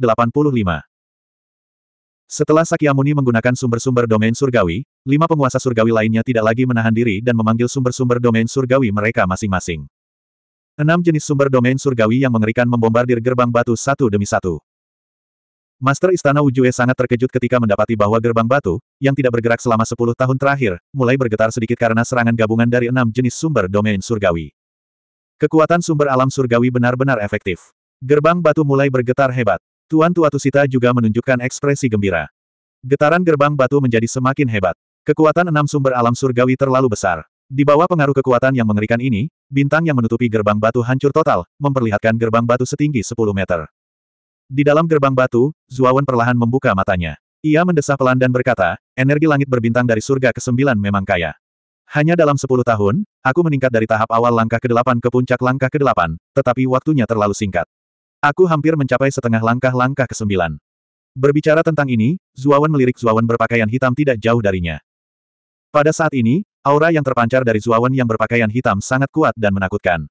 Setelah Sakyamuni menggunakan sumber-sumber domain surgawi, lima penguasa surgawi lainnya tidak lagi menahan diri dan memanggil sumber-sumber domain surgawi mereka masing-masing. Enam jenis sumber domain surgawi yang mengerikan membombardir gerbang batu satu demi satu. Master Istana Wujue sangat terkejut ketika mendapati bahwa gerbang batu, yang tidak bergerak selama sepuluh tahun terakhir, mulai bergetar sedikit karena serangan gabungan dari enam jenis sumber domain surgawi. Kekuatan sumber alam surgawi benar-benar efektif. Gerbang batu mulai bergetar hebat. Tuan Tuatusita juga menunjukkan ekspresi gembira. Getaran gerbang batu menjadi semakin hebat. Kekuatan enam sumber alam surgawi terlalu besar. Di bawah pengaruh kekuatan yang mengerikan ini, bintang yang menutupi gerbang batu hancur total, memperlihatkan gerbang batu setinggi 10 meter. Di dalam gerbang batu, Zuawan perlahan membuka matanya. Ia mendesah pelan dan berkata, energi langit berbintang dari surga ke-9 memang kaya. Hanya dalam 10 tahun, aku meningkat dari tahap awal langkah ke-8 ke puncak langkah ke-8, tetapi waktunya terlalu singkat. Aku hampir mencapai setengah langkah-langkah ke-9. Berbicara tentang ini, Zuawan melirik Zuawan berpakaian hitam tidak jauh darinya. Pada saat ini, aura yang terpancar dari Zuawan yang berpakaian hitam sangat kuat dan menakutkan.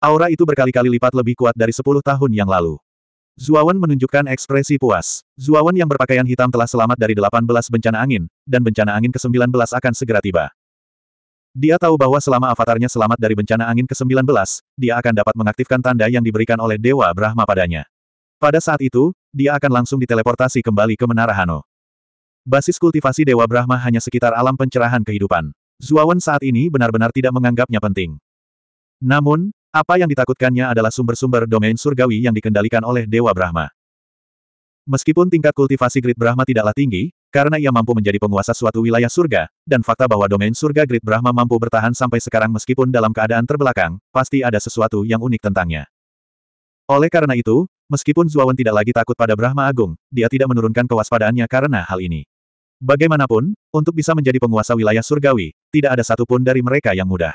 Aura itu berkali-kali lipat lebih kuat dari 10 tahun yang lalu. Zuawan menunjukkan ekspresi puas. Zuawan yang berpakaian hitam telah selamat dari 18 bencana angin, dan bencana angin ke-19 akan segera tiba. Dia tahu bahwa selama avatarnya selamat dari bencana angin ke-19, dia akan dapat mengaktifkan tanda yang diberikan oleh Dewa Brahma padanya. Pada saat itu, dia akan langsung diteleportasi kembali ke Menara Hano. Basis kultivasi Dewa Brahma hanya sekitar alam pencerahan kehidupan. Zuawan saat ini benar-benar tidak menganggapnya penting. Namun, apa yang ditakutkannya adalah sumber-sumber domain surgawi yang dikendalikan oleh Dewa Brahma. Meskipun tingkat kultivasi Great Brahma tidaklah tinggi, karena ia mampu menjadi penguasa suatu wilayah surga, dan fakta bahwa domain surga Great Brahma mampu bertahan sampai sekarang meskipun dalam keadaan terbelakang, pasti ada sesuatu yang unik tentangnya. Oleh karena itu, meskipun Zuawan tidak lagi takut pada Brahma Agung, dia tidak menurunkan kewaspadaannya karena hal ini. Bagaimanapun, untuk bisa menjadi penguasa wilayah surgawi, tidak ada satupun dari mereka yang mudah.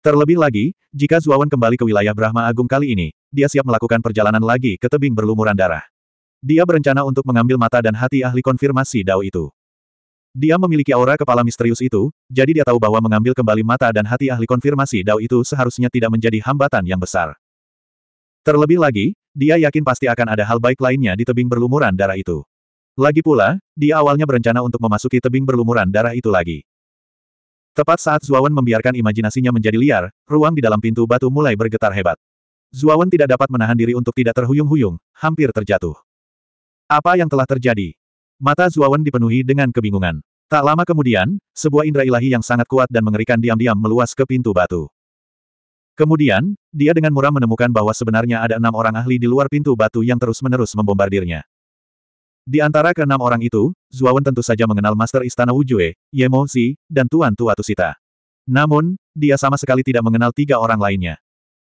Terlebih lagi, jika Zuawan kembali ke wilayah Brahma Agung kali ini, dia siap melakukan perjalanan lagi ke tebing berlumuran darah. Dia berencana untuk mengambil mata dan hati ahli konfirmasi Dao itu. Dia memiliki aura kepala misterius itu, jadi dia tahu bahwa mengambil kembali mata dan hati ahli konfirmasi Dao itu seharusnya tidak menjadi hambatan yang besar. Terlebih lagi, dia yakin pasti akan ada hal baik lainnya di tebing berlumuran darah itu. Lagi pula, dia awalnya berencana untuk memasuki tebing berlumuran darah itu lagi. Tepat saat Zuawan membiarkan imajinasinya menjadi liar, ruang di dalam pintu batu mulai bergetar hebat. Zuawan tidak dapat menahan diri untuk tidak terhuyung-huyung, hampir terjatuh. Apa yang telah terjadi? Mata Zuawan dipenuhi dengan kebingungan. Tak lama kemudian, sebuah indra ilahi yang sangat kuat dan mengerikan diam-diam meluas ke pintu batu. Kemudian, dia dengan murah menemukan bahwa sebenarnya ada enam orang ahli di luar pintu batu yang terus-menerus membombardirnya. Di antara keenam orang itu, Zuawan tentu saja mengenal Master Istana Wujue, Yemo Zi, dan Tuan Tua Tusita. Namun, dia sama sekali tidak mengenal tiga orang lainnya.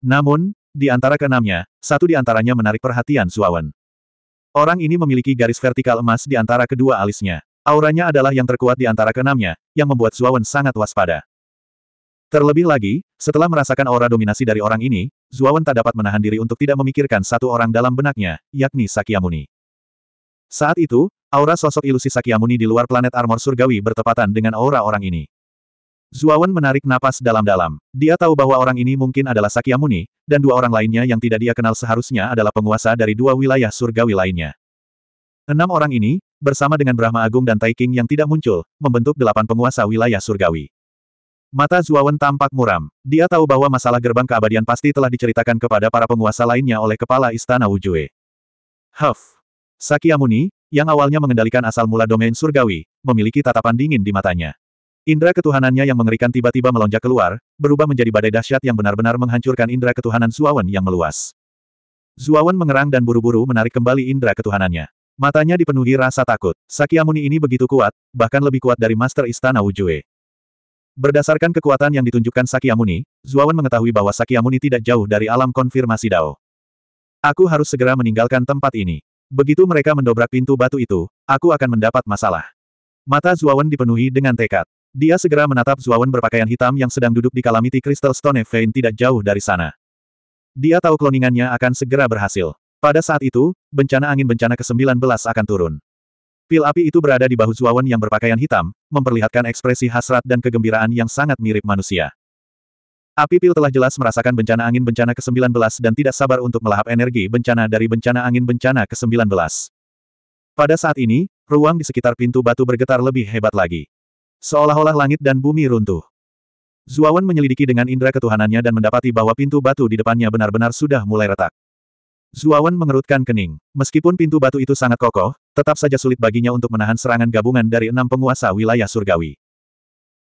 Namun, di antara keenamnya, satu di antaranya menarik perhatian Zuawan. Orang ini memiliki garis vertikal emas di antara kedua alisnya. Auranya adalah yang terkuat di antara keenamnya, yang membuat Zuawan sangat waspada. Terlebih lagi, setelah merasakan aura dominasi dari orang ini, Zuawan tak dapat menahan diri untuk tidak memikirkan satu orang dalam benaknya, yakni Sakyamuni. Saat itu, aura sosok ilusi Sakyamuni di luar planet armor surgawi bertepatan dengan aura orang ini. Zuawan menarik napas dalam-dalam. Dia tahu bahwa orang ini mungkin adalah Sakyamuni, dan dua orang lainnya yang tidak dia kenal seharusnya adalah penguasa dari dua wilayah surgawi lainnya. Enam orang ini, bersama dengan Brahma Agung dan Taiking yang tidak muncul, membentuk delapan penguasa wilayah surgawi. Mata Zuawan tampak muram. Dia tahu bahwa masalah gerbang keabadian pasti telah diceritakan kepada para penguasa lainnya oleh kepala istana Wujue. Huff. Sakyamuni, yang awalnya mengendalikan asal mula domain surgawi, memiliki tatapan dingin di matanya. Indra ketuhanannya yang mengerikan tiba-tiba melonjak keluar, berubah menjadi badai dahsyat yang benar-benar menghancurkan indra ketuhanan Zuawan yang meluas. Zuawan mengerang dan buru-buru menarik kembali indra ketuhanannya. Matanya dipenuhi rasa takut. Sakyamuni ini begitu kuat, bahkan lebih kuat dari Master Istana Wujue. Berdasarkan kekuatan yang ditunjukkan Sakyamuni, Zuawan mengetahui bahwa Sakyamuni tidak jauh dari alam konfirmasi Dao. Aku harus segera meninggalkan tempat ini. Begitu mereka mendobrak pintu batu itu, aku akan mendapat masalah. Mata Zuawan dipenuhi dengan tekad. Dia segera menatap Zuawan berpakaian hitam yang sedang duduk di Calamity Crystal Stone Vein tidak jauh dari sana. Dia tahu kloningannya akan segera berhasil. Pada saat itu, bencana angin bencana ke-19 akan turun. Pil api itu berada di bahu Zuawan yang berpakaian hitam, memperlihatkan ekspresi hasrat dan kegembiraan yang sangat mirip manusia. Api Pil telah jelas merasakan bencana angin bencana ke-19 dan tidak sabar untuk melahap energi bencana dari bencana angin bencana ke-19. Pada saat ini, ruang di sekitar pintu batu bergetar lebih hebat lagi. Seolah-olah langit dan bumi runtuh. Zuawan menyelidiki dengan indera ketuhanannya dan mendapati bahwa pintu batu di depannya benar-benar sudah mulai retak. Zuawan mengerutkan kening. Meskipun pintu batu itu sangat kokoh, tetap saja sulit baginya untuk menahan serangan gabungan dari enam penguasa wilayah surgawi.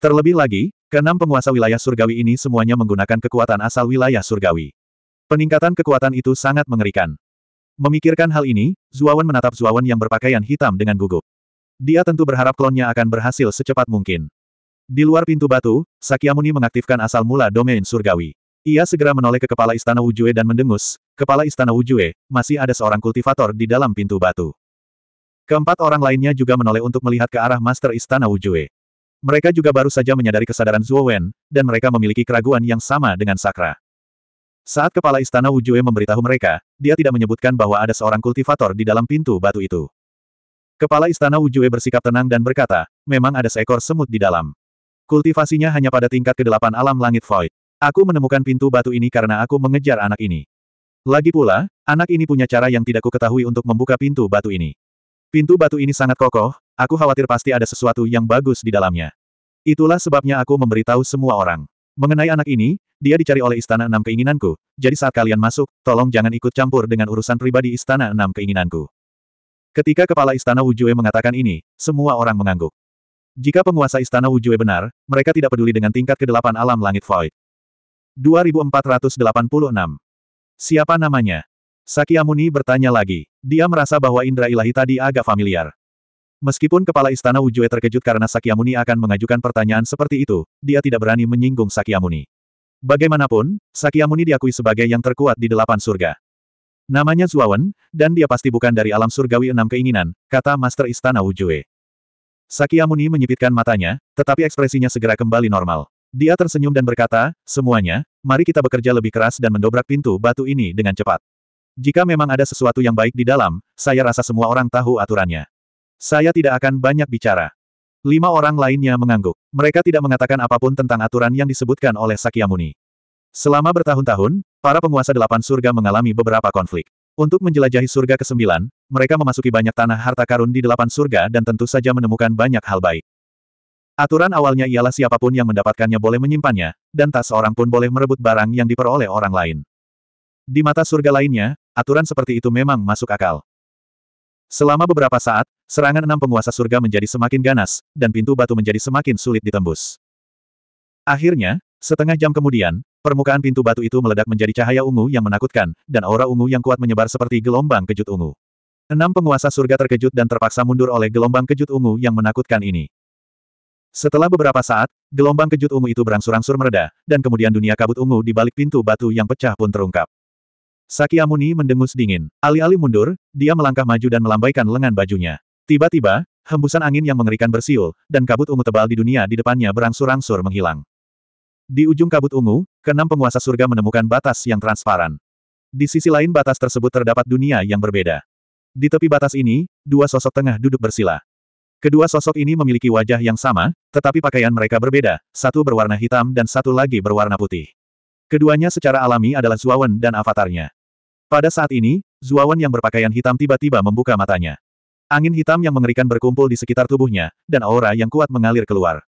Terlebih lagi, Keenam penguasa wilayah surgawi ini semuanya menggunakan kekuatan asal wilayah surgawi. Peningkatan kekuatan itu sangat mengerikan. Memikirkan hal ini, Zuawan menatap Zuawan yang berpakaian hitam dengan gugup. Dia tentu berharap klonnya akan berhasil secepat mungkin. Di luar pintu batu, Sakyamuni mengaktifkan asal mula domain surgawi. Ia segera menoleh ke kepala istana Wujue dan mendengus, kepala istana Wujue, masih ada seorang kultivator di dalam pintu batu. Keempat orang lainnya juga menoleh untuk melihat ke arah master istana Wujue. Mereka juga baru saja menyadari kesadaran Zuo Wen, dan mereka memiliki keraguan yang sama dengan Sakra. Saat kepala istana Wu Wujue memberitahu mereka, dia tidak menyebutkan bahwa ada seorang kultivator di dalam pintu batu itu. Kepala istana Wu Jue bersikap tenang dan berkata, memang ada seekor semut di dalam. Kultivasinya hanya pada tingkat ke-8 alam langit void. Aku menemukan pintu batu ini karena aku mengejar anak ini. Lagi pula, anak ini punya cara yang tidak ku kuketahui untuk membuka pintu batu ini. Pintu batu ini sangat kokoh, Aku khawatir pasti ada sesuatu yang bagus di dalamnya. Itulah sebabnya aku memberitahu semua orang. Mengenai anak ini, dia dicari oleh Istana Enam Keinginanku, jadi saat kalian masuk, tolong jangan ikut campur dengan urusan pribadi Istana Enam Keinginanku. Ketika Kepala Istana Wujue mengatakan ini, semua orang mengangguk. Jika penguasa Istana Wujue benar, mereka tidak peduli dengan tingkat ke delapan alam langit void. 2486. Siapa namanya? Sakyamuni bertanya lagi. Dia merasa bahwa Indra ilahi tadi agak familiar. Meskipun kepala istana Wujue terkejut karena Sakyamuni akan mengajukan pertanyaan seperti itu, dia tidak berani menyinggung Sakyamuni. Bagaimanapun, Sakyamuni diakui sebagai yang terkuat di delapan surga. Namanya Zuawan, dan dia pasti bukan dari alam surgawi enam keinginan, kata Master Istana Wujue. Sakyamuni menyipitkan matanya, tetapi ekspresinya segera kembali normal. Dia tersenyum dan berkata, semuanya, mari kita bekerja lebih keras dan mendobrak pintu batu ini dengan cepat. Jika memang ada sesuatu yang baik di dalam, saya rasa semua orang tahu aturannya. Saya tidak akan banyak bicara. Lima orang lainnya mengangguk. Mereka tidak mengatakan apapun tentang aturan yang disebutkan oleh Sakyamuni. Selama bertahun-tahun, para penguasa delapan surga mengalami beberapa konflik. Untuk menjelajahi surga ke-9, mereka memasuki banyak tanah harta karun di delapan surga dan tentu saja menemukan banyak hal baik. Aturan awalnya ialah siapapun yang mendapatkannya boleh menyimpannya, dan tak seorang pun boleh merebut barang yang diperoleh orang lain. Di mata surga lainnya, aturan seperti itu memang masuk akal. Selama beberapa saat, serangan enam penguasa surga menjadi semakin ganas, dan pintu batu menjadi semakin sulit ditembus. Akhirnya, setengah jam kemudian, permukaan pintu batu itu meledak menjadi cahaya ungu yang menakutkan, dan aura ungu yang kuat menyebar seperti gelombang kejut ungu. Enam penguasa surga terkejut dan terpaksa mundur oleh gelombang kejut ungu yang menakutkan ini. Setelah beberapa saat, gelombang kejut ungu itu berangsur-angsur mereda, dan kemudian dunia kabut ungu di balik pintu batu yang pecah pun terungkap. Saki Amuni mendengus dingin. Alih-alih mundur, dia melangkah maju dan melambaikan lengan bajunya. Tiba-tiba, hembusan angin yang mengerikan bersiul, dan kabut ungu tebal di dunia di depannya berangsur-angsur menghilang. Di ujung kabut ungu, keenam penguasa surga menemukan batas yang transparan. Di sisi lain batas tersebut terdapat dunia yang berbeda. Di tepi batas ini, dua sosok tengah duduk bersila. Kedua sosok ini memiliki wajah yang sama, tetapi pakaian mereka berbeda, satu berwarna hitam dan satu lagi berwarna putih. Keduanya secara alami adalah Zuawan dan avatarnya. Pada saat ini, Zuawan yang berpakaian hitam tiba-tiba membuka matanya. Angin hitam yang mengerikan berkumpul di sekitar tubuhnya, dan aura yang kuat mengalir keluar.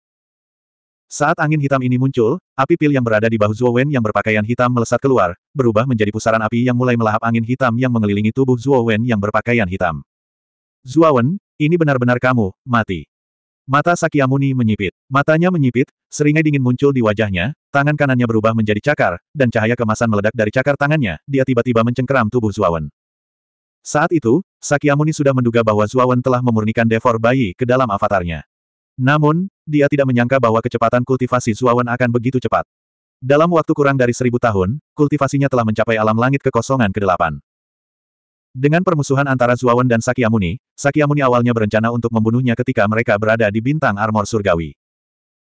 Saat angin hitam ini muncul, api pil yang berada di bahu Zuowen yang berpakaian hitam melesat keluar, berubah menjadi pusaran api yang mulai melahap angin hitam yang mengelilingi tubuh Zuowen yang berpakaian hitam. Zuowen, ini benar-benar kamu, mati. Mata Sakyamuni menyipit. Matanya menyipit, seringai dingin muncul di wajahnya, tangan kanannya berubah menjadi cakar, dan cahaya kemasan meledak dari cakar tangannya, dia tiba-tiba mencengkeram tubuh Zuawan. Saat itu, Sakyamuni sudah menduga bahwa Zuawan telah memurnikan devor bayi ke dalam avatarnya. Namun, dia tidak menyangka bahwa kecepatan kultivasi Zuawan akan begitu cepat. Dalam waktu kurang dari seribu tahun, kultivasinya telah mencapai alam langit kekosongan ke-8. Dengan permusuhan antara Zuawan dan Sakyamuni, Sakyamuni awalnya berencana untuk membunuhnya ketika mereka berada di bintang armor surgawi.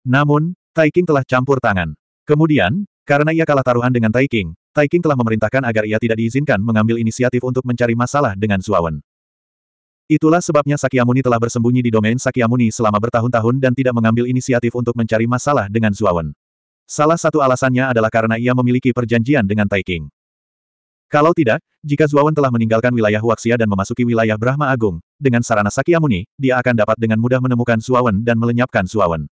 Namun, Taiking telah campur tangan. Kemudian, karena ia kalah taruhan dengan Taiking, Taiking telah memerintahkan agar ia tidak diizinkan mengambil inisiatif untuk mencari masalah dengan Zuawan. Itulah sebabnya Sakyamuni telah bersembunyi di domain Sakyamuni selama bertahun-tahun dan tidak mengambil inisiatif untuk mencari masalah dengan Zuawan. Salah satu alasannya adalah karena ia memiliki perjanjian dengan Taiking. Kalau tidak, jika Zuawan telah meninggalkan wilayah Huaxia dan memasuki wilayah Brahma Agung, dengan sarana Sakyamuni, dia akan dapat dengan mudah menemukan Zuawan dan melenyapkan Zuawan.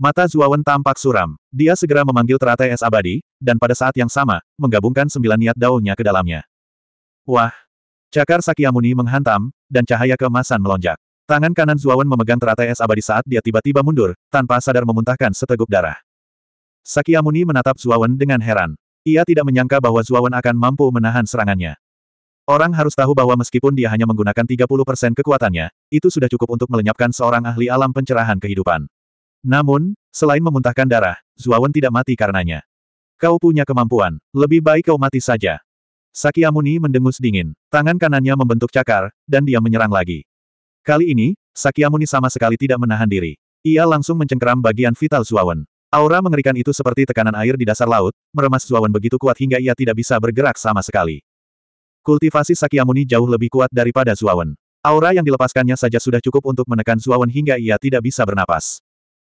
Mata Zuawan tampak suram. Dia segera memanggil teratai es abadi, dan pada saat yang sama, menggabungkan sembilan niat daunnya ke dalamnya. Wah! Cakar Sakyamuni menghantam, dan cahaya kemasan melonjak. Tangan kanan Zuawan memegang teratai es abadi saat dia tiba-tiba mundur, tanpa sadar memuntahkan seteguk darah. Sakyamuni menatap Zuawan dengan heran. Ia tidak menyangka bahwa Zuawan akan mampu menahan serangannya. Orang harus tahu bahwa meskipun dia hanya menggunakan 30% kekuatannya, itu sudah cukup untuk melenyapkan seorang ahli alam pencerahan kehidupan. Namun, selain memuntahkan darah, Zuawan tidak mati karenanya. Kau punya kemampuan, lebih baik kau mati saja. Sakyamuni mendengus dingin, tangan kanannya membentuk cakar, dan dia menyerang lagi. Kali ini, Sakyamuni sama sekali tidak menahan diri. Ia langsung mencengkeram bagian vital Zuawan. Aura mengerikan itu seperti tekanan air di dasar laut, meremas Zuawan begitu kuat hingga ia tidak bisa bergerak sama sekali. Kultivasi Sakyamuni jauh lebih kuat daripada Zuawan. Aura yang dilepaskannya saja sudah cukup untuk menekan Zuawan hingga ia tidak bisa bernapas.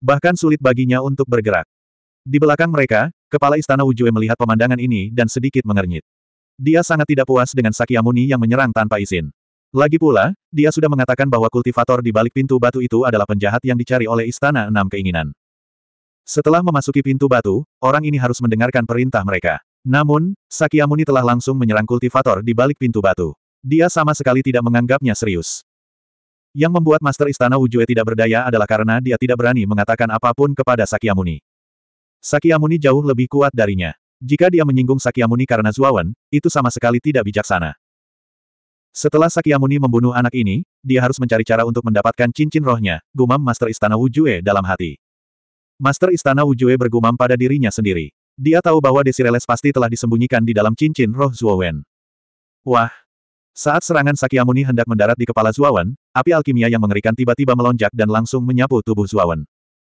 Bahkan sulit baginya untuk bergerak. Di belakang mereka, kepala istana Wujue melihat pemandangan ini dan sedikit mengernyit. Dia sangat tidak puas dengan Sakyamuni yang menyerang tanpa izin. Lagi pula, dia sudah mengatakan bahwa kultivator di balik pintu batu itu adalah penjahat yang dicari oleh Istana Enam Keinginan. Setelah memasuki pintu batu, orang ini harus mendengarkan perintah mereka. Namun, Sakyamuni telah langsung menyerang kultivator di balik pintu batu. Dia sama sekali tidak menganggapnya serius. Yang membuat Master Istana Ujue tidak berdaya adalah karena dia tidak berani mengatakan apapun kepada Sakyamuni. Sakyamuni jauh lebih kuat darinya. Jika dia menyinggung Sakyamuni karena Zuawan, itu sama sekali tidak bijaksana. Setelah Sakyamuni membunuh anak ini, dia harus mencari cara untuk mendapatkan cincin rohnya, gumam Master Istana Wujue dalam hati. Master Istana Wujue bergumam pada dirinya sendiri. Dia tahu bahwa Desireles pasti telah disembunyikan di dalam cincin roh Zuowen. Wah! Saat serangan Sakyamuni hendak mendarat di kepala Zuowen, api alkimia yang mengerikan tiba-tiba melonjak dan langsung menyapu tubuh Zuowen.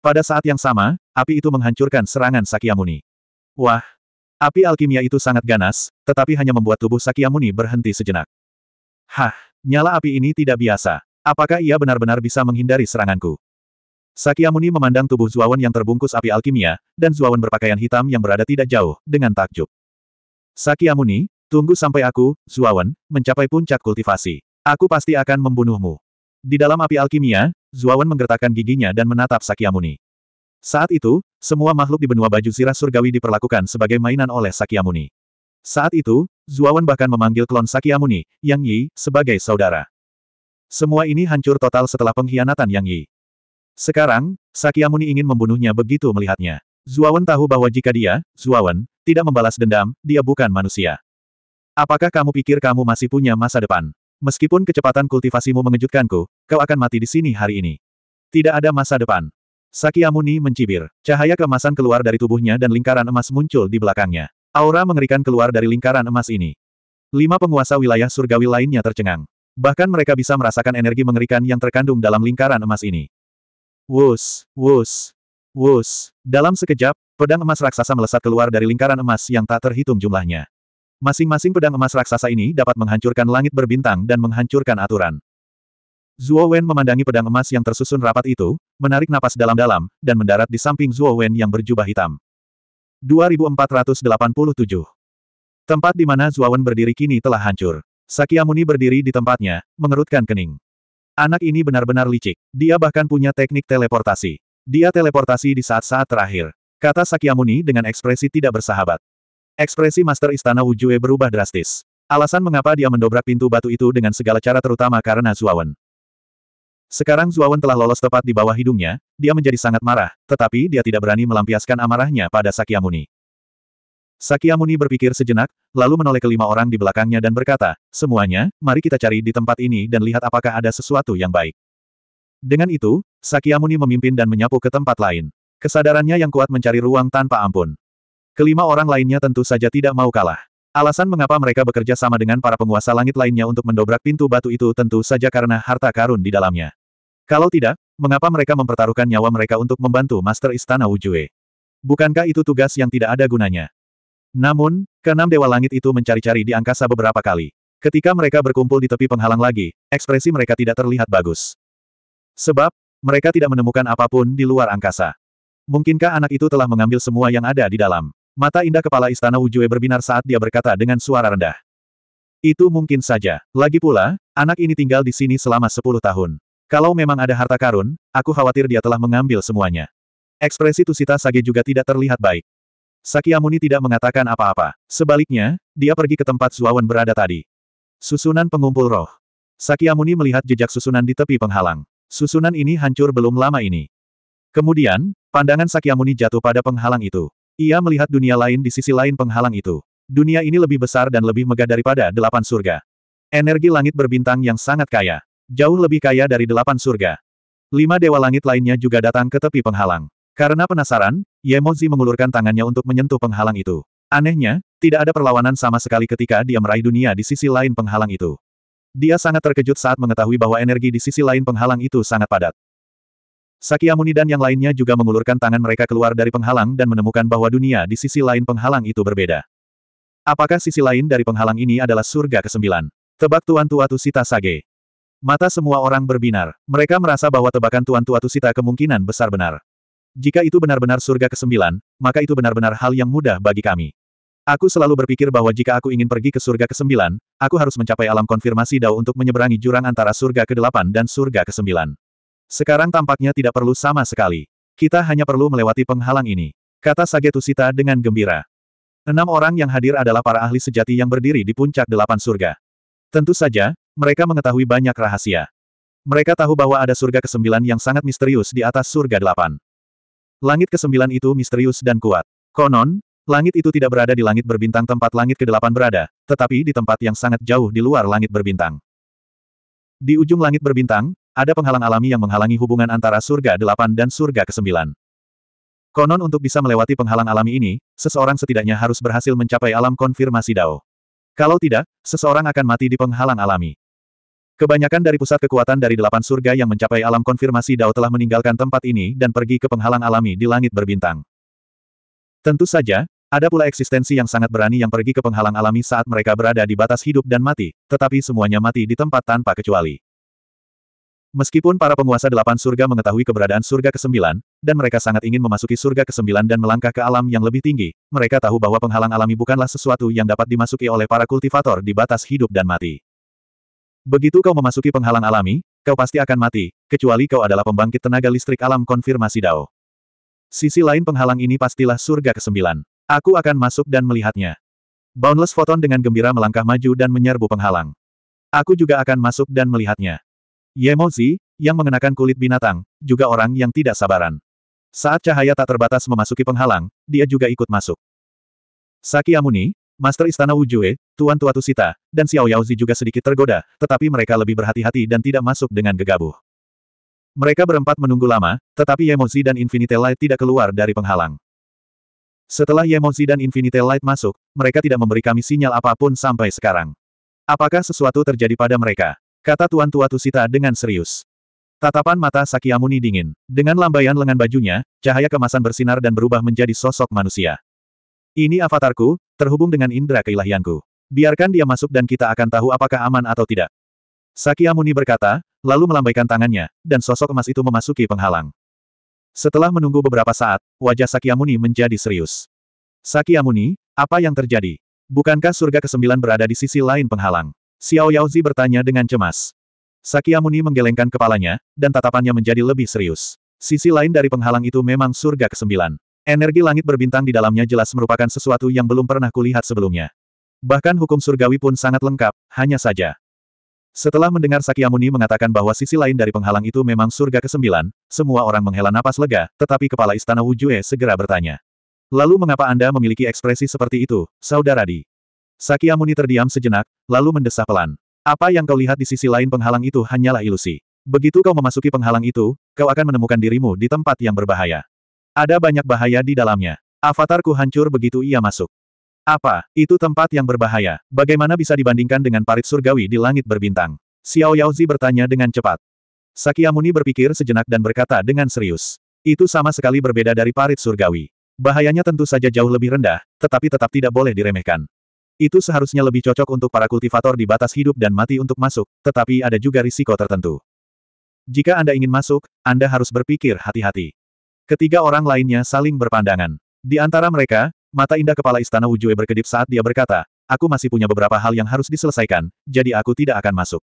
Pada saat yang sama, api itu menghancurkan serangan Sakyamuni. Wah! Api alkimia itu sangat ganas, tetapi hanya membuat tubuh Sakyamuni berhenti sejenak. Hah! Nyala api ini tidak biasa. Apakah ia benar-benar bisa menghindari seranganku? Sakyamuni memandang tubuh Zuawan yang terbungkus api alkimia, dan Zuawan berpakaian hitam yang berada tidak jauh, dengan takjub. Sakyamuni, tunggu sampai aku, Zuawan, mencapai puncak kultivasi. Aku pasti akan membunuhmu. Di dalam api alkimia, Zuawan menggertakkan giginya dan menatap Sakyamuni. Saat itu, semua makhluk di benua baju zirah surgawi diperlakukan sebagai mainan oleh Sakyamuni. Saat itu, Zuawan bahkan memanggil klon Sakyamuni, Yang Yi, sebagai saudara. Semua ini hancur total setelah pengkhianatan Yang Yi. Sekarang, Sakyamuni ingin membunuhnya begitu melihatnya. Zuawan tahu bahwa jika dia, Zuawan, tidak membalas dendam, dia bukan manusia. Apakah kamu pikir kamu masih punya masa depan? Meskipun kecepatan kultivasimu mengejutkanku, kau akan mati di sini hari ini. Tidak ada masa depan. Sakyamuni mencibir. Cahaya kemasan keluar dari tubuhnya dan lingkaran emas muncul di belakangnya. Aura mengerikan keluar dari lingkaran emas ini. Lima penguasa wilayah surgawi lainnya tercengang. Bahkan mereka bisa merasakan energi mengerikan yang terkandung dalam lingkaran emas ini. Wus, wus, wus. Dalam sekejap, pedang emas raksasa melesat keluar dari lingkaran emas yang tak terhitung jumlahnya. Masing-masing pedang emas raksasa ini dapat menghancurkan langit berbintang dan menghancurkan aturan. Zuo Wen memandangi pedang emas yang tersusun rapat itu, menarik napas dalam-dalam, dan mendarat di samping Zuo Wen yang berjubah hitam. 2487 Tempat di mana Zuo Wen berdiri kini telah hancur. Sakyamuni berdiri di tempatnya, mengerutkan kening. Anak ini benar-benar licik. Dia bahkan punya teknik teleportasi. Dia teleportasi di saat-saat terakhir. Kata Sakyamuni dengan ekspresi tidak bersahabat. Ekspresi Master Istana Wujue berubah drastis. Alasan mengapa dia mendobrak pintu batu itu dengan segala cara terutama karena Zuawan. Sekarang Zuawan telah lolos tepat di bawah hidungnya, dia menjadi sangat marah, tetapi dia tidak berani melampiaskan amarahnya pada Sakyamuni. Sakyamuni berpikir sejenak, lalu menoleh ke lima orang di belakangnya dan berkata, semuanya, mari kita cari di tempat ini dan lihat apakah ada sesuatu yang baik. Dengan itu, Sakyamuni memimpin dan menyapu ke tempat lain. Kesadarannya yang kuat mencari ruang tanpa ampun. Kelima orang lainnya tentu saja tidak mau kalah. Alasan mengapa mereka bekerja sama dengan para penguasa langit lainnya untuk mendobrak pintu batu itu tentu saja karena harta karun di dalamnya. Kalau tidak, mengapa mereka mempertaruhkan nyawa mereka untuk membantu Master Istana Wujue? Bukankah itu tugas yang tidak ada gunanya? Namun, keenam dewa langit itu mencari-cari di angkasa beberapa kali. Ketika mereka berkumpul di tepi penghalang lagi, ekspresi mereka tidak terlihat bagus. Sebab, mereka tidak menemukan apapun di luar angkasa. Mungkinkah anak itu telah mengambil semua yang ada di dalam? Mata indah kepala istana Wujue berbinar saat dia berkata dengan suara rendah. Itu mungkin saja. Lagi pula, anak ini tinggal di sini selama sepuluh tahun. Kalau memang ada harta karun, aku khawatir dia telah mengambil semuanya. Ekspresi Tusita Sage juga tidak terlihat baik. Sakyamuni tidak mengatakan apa-apa. Sebaliknya, dia pergi ke tempat Zuawan berada tadi. Susunan pengumpul roh. Sakyamuni melihat jejak susunan di tepi penghalang. Susunan ini hancur belum lama ini. Kemudian, pandangan Sakyamuni jatuh pada penghalang itu. Ia melihat dunia lain di sisi lain penghalang itu. Dunia ini lebih besar dan lebih megah daripada delapan surga. Energi langit berbintang yang sangat kaya. Jauh lebih kaya dari delapan surga. Lima dewa langit lainnya juga datang ke tepi penghalang. Karena penasaran, Mozi mengulurkan tangannya untuk menyentuh penghalang itu. Anehnya, tidak ada perlawanan sama sekali ketika dia meraih dunia di sisi lain penghalang itu. Dia sangat terkejut saat mengetahui bahwa energi di sisi lain penghalang itu sangat padat. Sakyamuni dan yang lainnya juga mengulurkan tangan mereka keluar dari penghalang dan menemukan bahwa dunia di sisi lain penghalang itu berbeda. Apakah sisi lain dari penghalang ini adalah surga kesembilan? Tebak Tuan Tua Tusita Sage. Mata semua orang berbinar. Mereka merasa bahwa tebakan Tuan Tua Tusita kemungkinan besar benar. Jika itu benar-benar surga kesembilan, maka itu benar-benar hal yang mudah bagi kami. Aku selalu berpikir bahwa jika aku ingin pergi ke surga kesembilan, aku harus mencapai alam konfirmasi dao untuk menyeberangi jurang antara surga ke-8 dan surga ke-9. Sekarang tampaknya tidak perlu sama sekali. Kita hanya perlu melewati penghalang ini. Kata Sage Tusita dengan gembira. Enam orang yang hadir adalah para ahli sejati yang berdiri di puncak delapan surga. Tentu saja, mereka mengetahui banyak rahasia. Mereka tahu bahwa ada surga kesembilan yang sangat misterius di atas surga delapan. Langit ke kesembilan itu misterius dan kuat. Konon, langit itu tidak berada di langit berbintang tempat langit ke kedelapan berada, tetapi di tempat yang sangat jauh di luar langit berbintang. Di ujung langit berbintang, ada penghalang alami yang menghalangi hubungan antara surga delapan dan surga ke kesembilan. Konon untuk bisa melewati penghalang alami ini, seseorang setidaknya harus berhasil mencapai alam konfirmasi Dao. Kalau tidak, seseorang akan mati di penghalang alami. Kebanyakan dari pusat kekuatan dari delapan surga yang mencapai alam konfirmasi Dao telah meninggalkan tempat ini dan pergi ke penghalang alami di langit berbintang. Tentu saja, ada pula eksistensi yang sangat berani yang pergi ke penghalang alami saat mereka berada di batas hidup dan mati, tetapi semuanya mati di tempat tanpa kecuali. Meskipun para penguasa delapan surga mengetahui keberadaan surga ke-9, dan mereka sangat ingin memasuki surga ke-9 dan melangkah ke alam yang lebih tinggi, mereka tahu bahwa penghalang alami bukanlah sesuatu yang dapat dimasuki oleh para kultivator di batas hidup dan mati. Begitu kau memasuki penghalang alami, kau pasti akan mati, kecuali kau adalah pembangkit tenaga listrik alam konfirmasi Dao. Sisi lain penghalang ini pastilah surga kesembilan. Aku akan masuk dan melihatnya. Boundless Photon dengan gembira melangkah maju dan menyerbu penghalang. Aku juga akan masuk dan melihatnya. Yemozi, yang mengenakan kulit binatang, juga orang yang tidak sabaran. Saat cahaya tak terbatas memasuki penghalang, dia juga ikut masuk. Saki Amuni, Master Istana Wujue, Tuan Tuatu Sita, dan Xiao Yaozi juga sedikit tergoda, tetapi mereka lebih berhati-hati dan tidak masuk dengan gegabah. Mereka berempat menunggu lama, tetapi Yemozi dan Infinite Light tidak keluar dari penghalang. Setelah Yemozi dan Infinite Light masuk, mereka tidak memberi kami sinyal apapun sampai sekarang. Apakah sesuatu terjadi pada mereka? Kata Tuan Tuatu Sita dengan serius. Tatapan mata Sakyamuni dingin. Dengan lambaian lengan bajunya, cahaya kemasan bersinar dan berubah menjadi sosok manusia. Ini avatarku, terhubung dengan indera keilahianku. Biarkan dia masuk dan kita akan tahu apakah aman atau tidak. Sakyamuni berkata, lalu melambaikan tangannya, dan sosok emas itu memasuki penghalang. Setelah menunggu beberapa saat, wajah Sakyamuni menjadi serius. Sakyamuni, apa yang terjadi? Bukankah surga kesembilan berada di sisi lain penghalang? Xiao Yaozi bertanya dengan cemas. Sakyamuni menggelengkan kepalanya, dan tatapannya menjadi lebih serius. Sisi lain dari penghalang itu memang surga kesembilan. Energi langit berbintang di dalamnya jelas merupakan sesuatu yang belum pernah kulihat sebelumnya. Bahkan hukum surgawi pun sangat lengkap, hanya saja. Setelah mendengar Sakyamuni mengatakan bahwa sisi lain dari penghalang itu memang surga ke-9, semua orang menghela napas lega, tetapi kepala istana Wujue segera bertanya. Lalu mengapa Anda memiliki ekspresi seperti itu, Saudara Di? Sakyamuni terdiam sejenak, lalu mendesah pelan. Apa yang kau lihat di sisi lain penghalang itu hanyalah ilusi. Begitu kau memasuki penghalang itu, kau akan menemukan dirimu di tempat yang berbahaya. Ada banyak bahaya di dalamnya. Avatarku hancur begitu ia masuk. Apa, itu tempat yang berbahaya, bagaimana bisa dibandingkan dengan parit surgawi di langit berbintang? Xiao Yaozi bertanya dengan cepat. Sakyamuni berpikir sejenak dan berkata dengan serius. Itu sama sekali berbeda dari parit surgawi. Bahayanya tentu saja jauh lebih rendah, tetapi tetap tidak boleh diremehkan. Itu seharusnya lebih cocok untuk para kultivator di batas hidup dan mati untuk masuk, tetapi ada juga risiko tertentu. Jika Anda ingin masuk, Anda harus berpikir hati-hati. Ketiga orang lainnya saling berpandangan. Di antara mereka, mata indah kepala istana Wujue berkedip saat dia berkata, aku masih punya beberapa hal yang harus diselesaikan, jadi aku tidak akan masuk.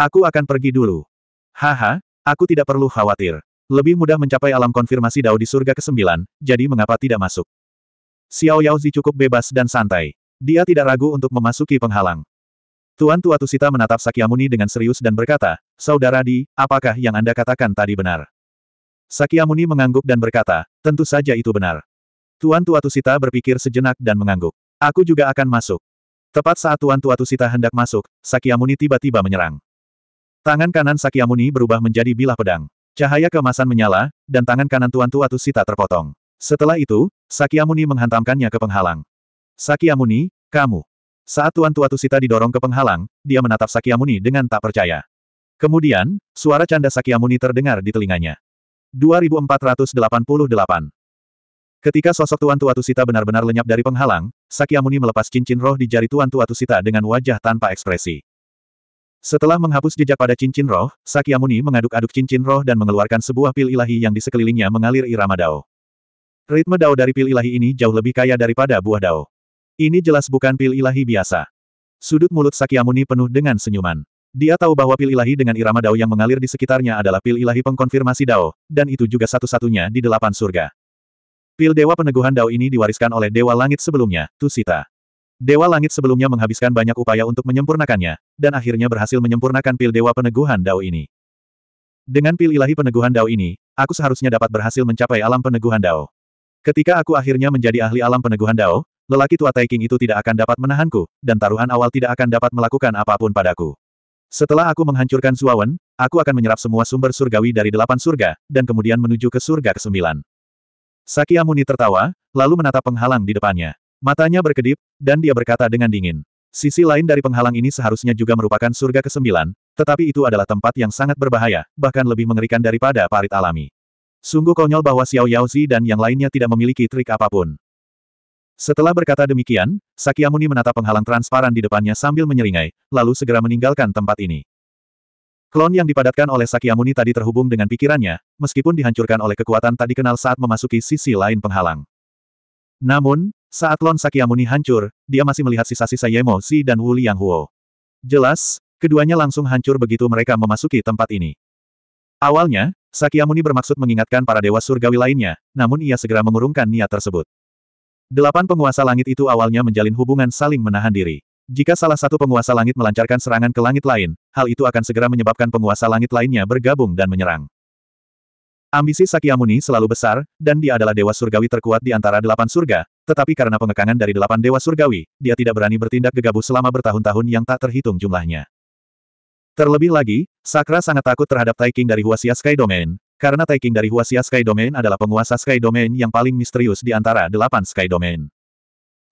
Aku akan pergi dulu. Haha, aku tidak perlu khawatir. Lebih mudah mencapai alam konfirmasi Dao di surga ke-9, jadi mengapa tidak masuk? Xiao Yaozi cukup bebas dan santai. Dia tidak ragu untuk memasuki penghalang. Tuan Tuatusita menatap menatap Sakyamuni dengan serius dan berkata, Saudara Di, apakah yang Anda katakan tadi benar? Sakyamuni mengangguk dan berkata, tentu saja itu benar. Tuan Tuatusita berpikir sejenak dan mengangguk. Aku juga akan masuk. Tepat saat Tuan Tuatusita hendak masuk, Sakyamuni tiba-tiba menyerang. Tangan kanan Sakyamuni berubah menjadi bilah pedang. Cahaya kemasan menyala, dan tangan kanan Tuan Tuatusita terpotong. Setelah itu, Sakyamuni menghantamkannya ke penghalang. Sakyamuni, kamu. Saat Tuan Tuatusita didorong ke penghalang, dia menatap Sakyamuni dengan tak percaya. Kemudian, suara canda Sakyamuni terdengar di telinganya. 2488. Ketika sosok Tuan Tua Tusita benar-benar lenyap dari penghalang, Sakyamuni melepas cincin roh di jari Tuan Tua Tusita dengan wajah tanpa ekspresi. Setelah menghapus jejak pada cincin roh, Sakyamuni mengaduk-aduk cincin roh dan mengeluarkan sebuah pil ilahi yang di sekelilingnya mengalir irama dao. Ritme dao dari pil ilahi ini jauh lebih kaya daripada buah dao. Ini jelas bukan pil ilahi biasa. Sudut mulut Sakyamuni penuh dengan senyuman. Dia tahu bahwa pil ilahi dengan irama dao yang mengalir di sekitarnya adalah pil ilahi pengkonfirmasi dao, dan itu juga satu-satunya di delapan surga. Pil Dewa Peneguhan Dao ini diwariskan oleh Dewa Langit sebelumnya, Tusita. Dewa Langit sebelumnya menghabiskan banyak upaya untuk menyempurnakannya, dan akhirnya berhasil menyempurnakan pil Dewa Peneguhan Dao ini. Dengan pil ilahi peneguhan Dao ini, aku seharusnya dapat berhasil mencapai alam peneguhan Dao. Ketika aku akhirnya menjadi ahli alam peneguhan Dao, lelaki tua Taiking itu tidak akan dapat menahanku, dan taruhan awal tidak akan dapat melakukan apapun padaku. Setelah aku menghancurkan Zuawan, aku akan menyerap semua sumber surgawi dari delapan surga, dan kemudian menuju ke surga kesembilan. Sakyamuni tertawa, lalu menatap penghalang di depannya. Matanya berkedip, dan dia berkata dengan dingin. Sisi lain dari penghalang ini seharusnya juga merupakan surga kesembilan, tetapi itu adalah tempat yang sangat berbahaya, bahkan lebih mengerikan daripada parit alami. Sungguh konyol bahwa Xiao Yaozi dan yang lainnya tidak memiliki trik apapun. Setelah berkata demikian, Sakyamuni menatap penghalang transparan di depannya sambil menyeringai, lalu segera meninggalkan tempat ini. Klon yang dipadatkan oleh Sakyamuni tadi terhubung dengan pikirannya, meskipun dihancurkan oleh kekuatan tadi kenal saat memasuki sisi lain penghalang. Namun, saat klon Sakyamuni hancur, dia masih melihat sisa-sisa Yemo Zi dan Wu Liang Huo. Jelas, keduanya langsung hancur begitu mereka memasuki tempat ini. Awalnya, Sakyamuni bermaksud mengingatkan para dewa surgawi lainnya, namun ia segera mengurungkan niat tersebut. Delapan penguasa langit itu awalnya menjalin hubungan saling menahan diri. Jika salah satu penguasa langit melancarkan serangan ke langit lain, hal itu akan segera menyebabkan penguasa langit lainnya bergabung dan menyerang. Ambisi Sakyamuni selalu besar, dan dia adalah dewa surgawi terkuat di antara delapan surga, tetapi karena pengekangan dari delapan dewa surgawi, dia tidak berani bertindak gegabah selama bertahun-tahun yang tak terhitung jumlahnya. Terlebih lagi, Sakra sangat takut terhadap Taiking dari Huasia Sky Domain, karena Taiking dari Huasia Sky Domain adalah penguasa Sky Domain yang paling misterius di antara delapan Sky Domain.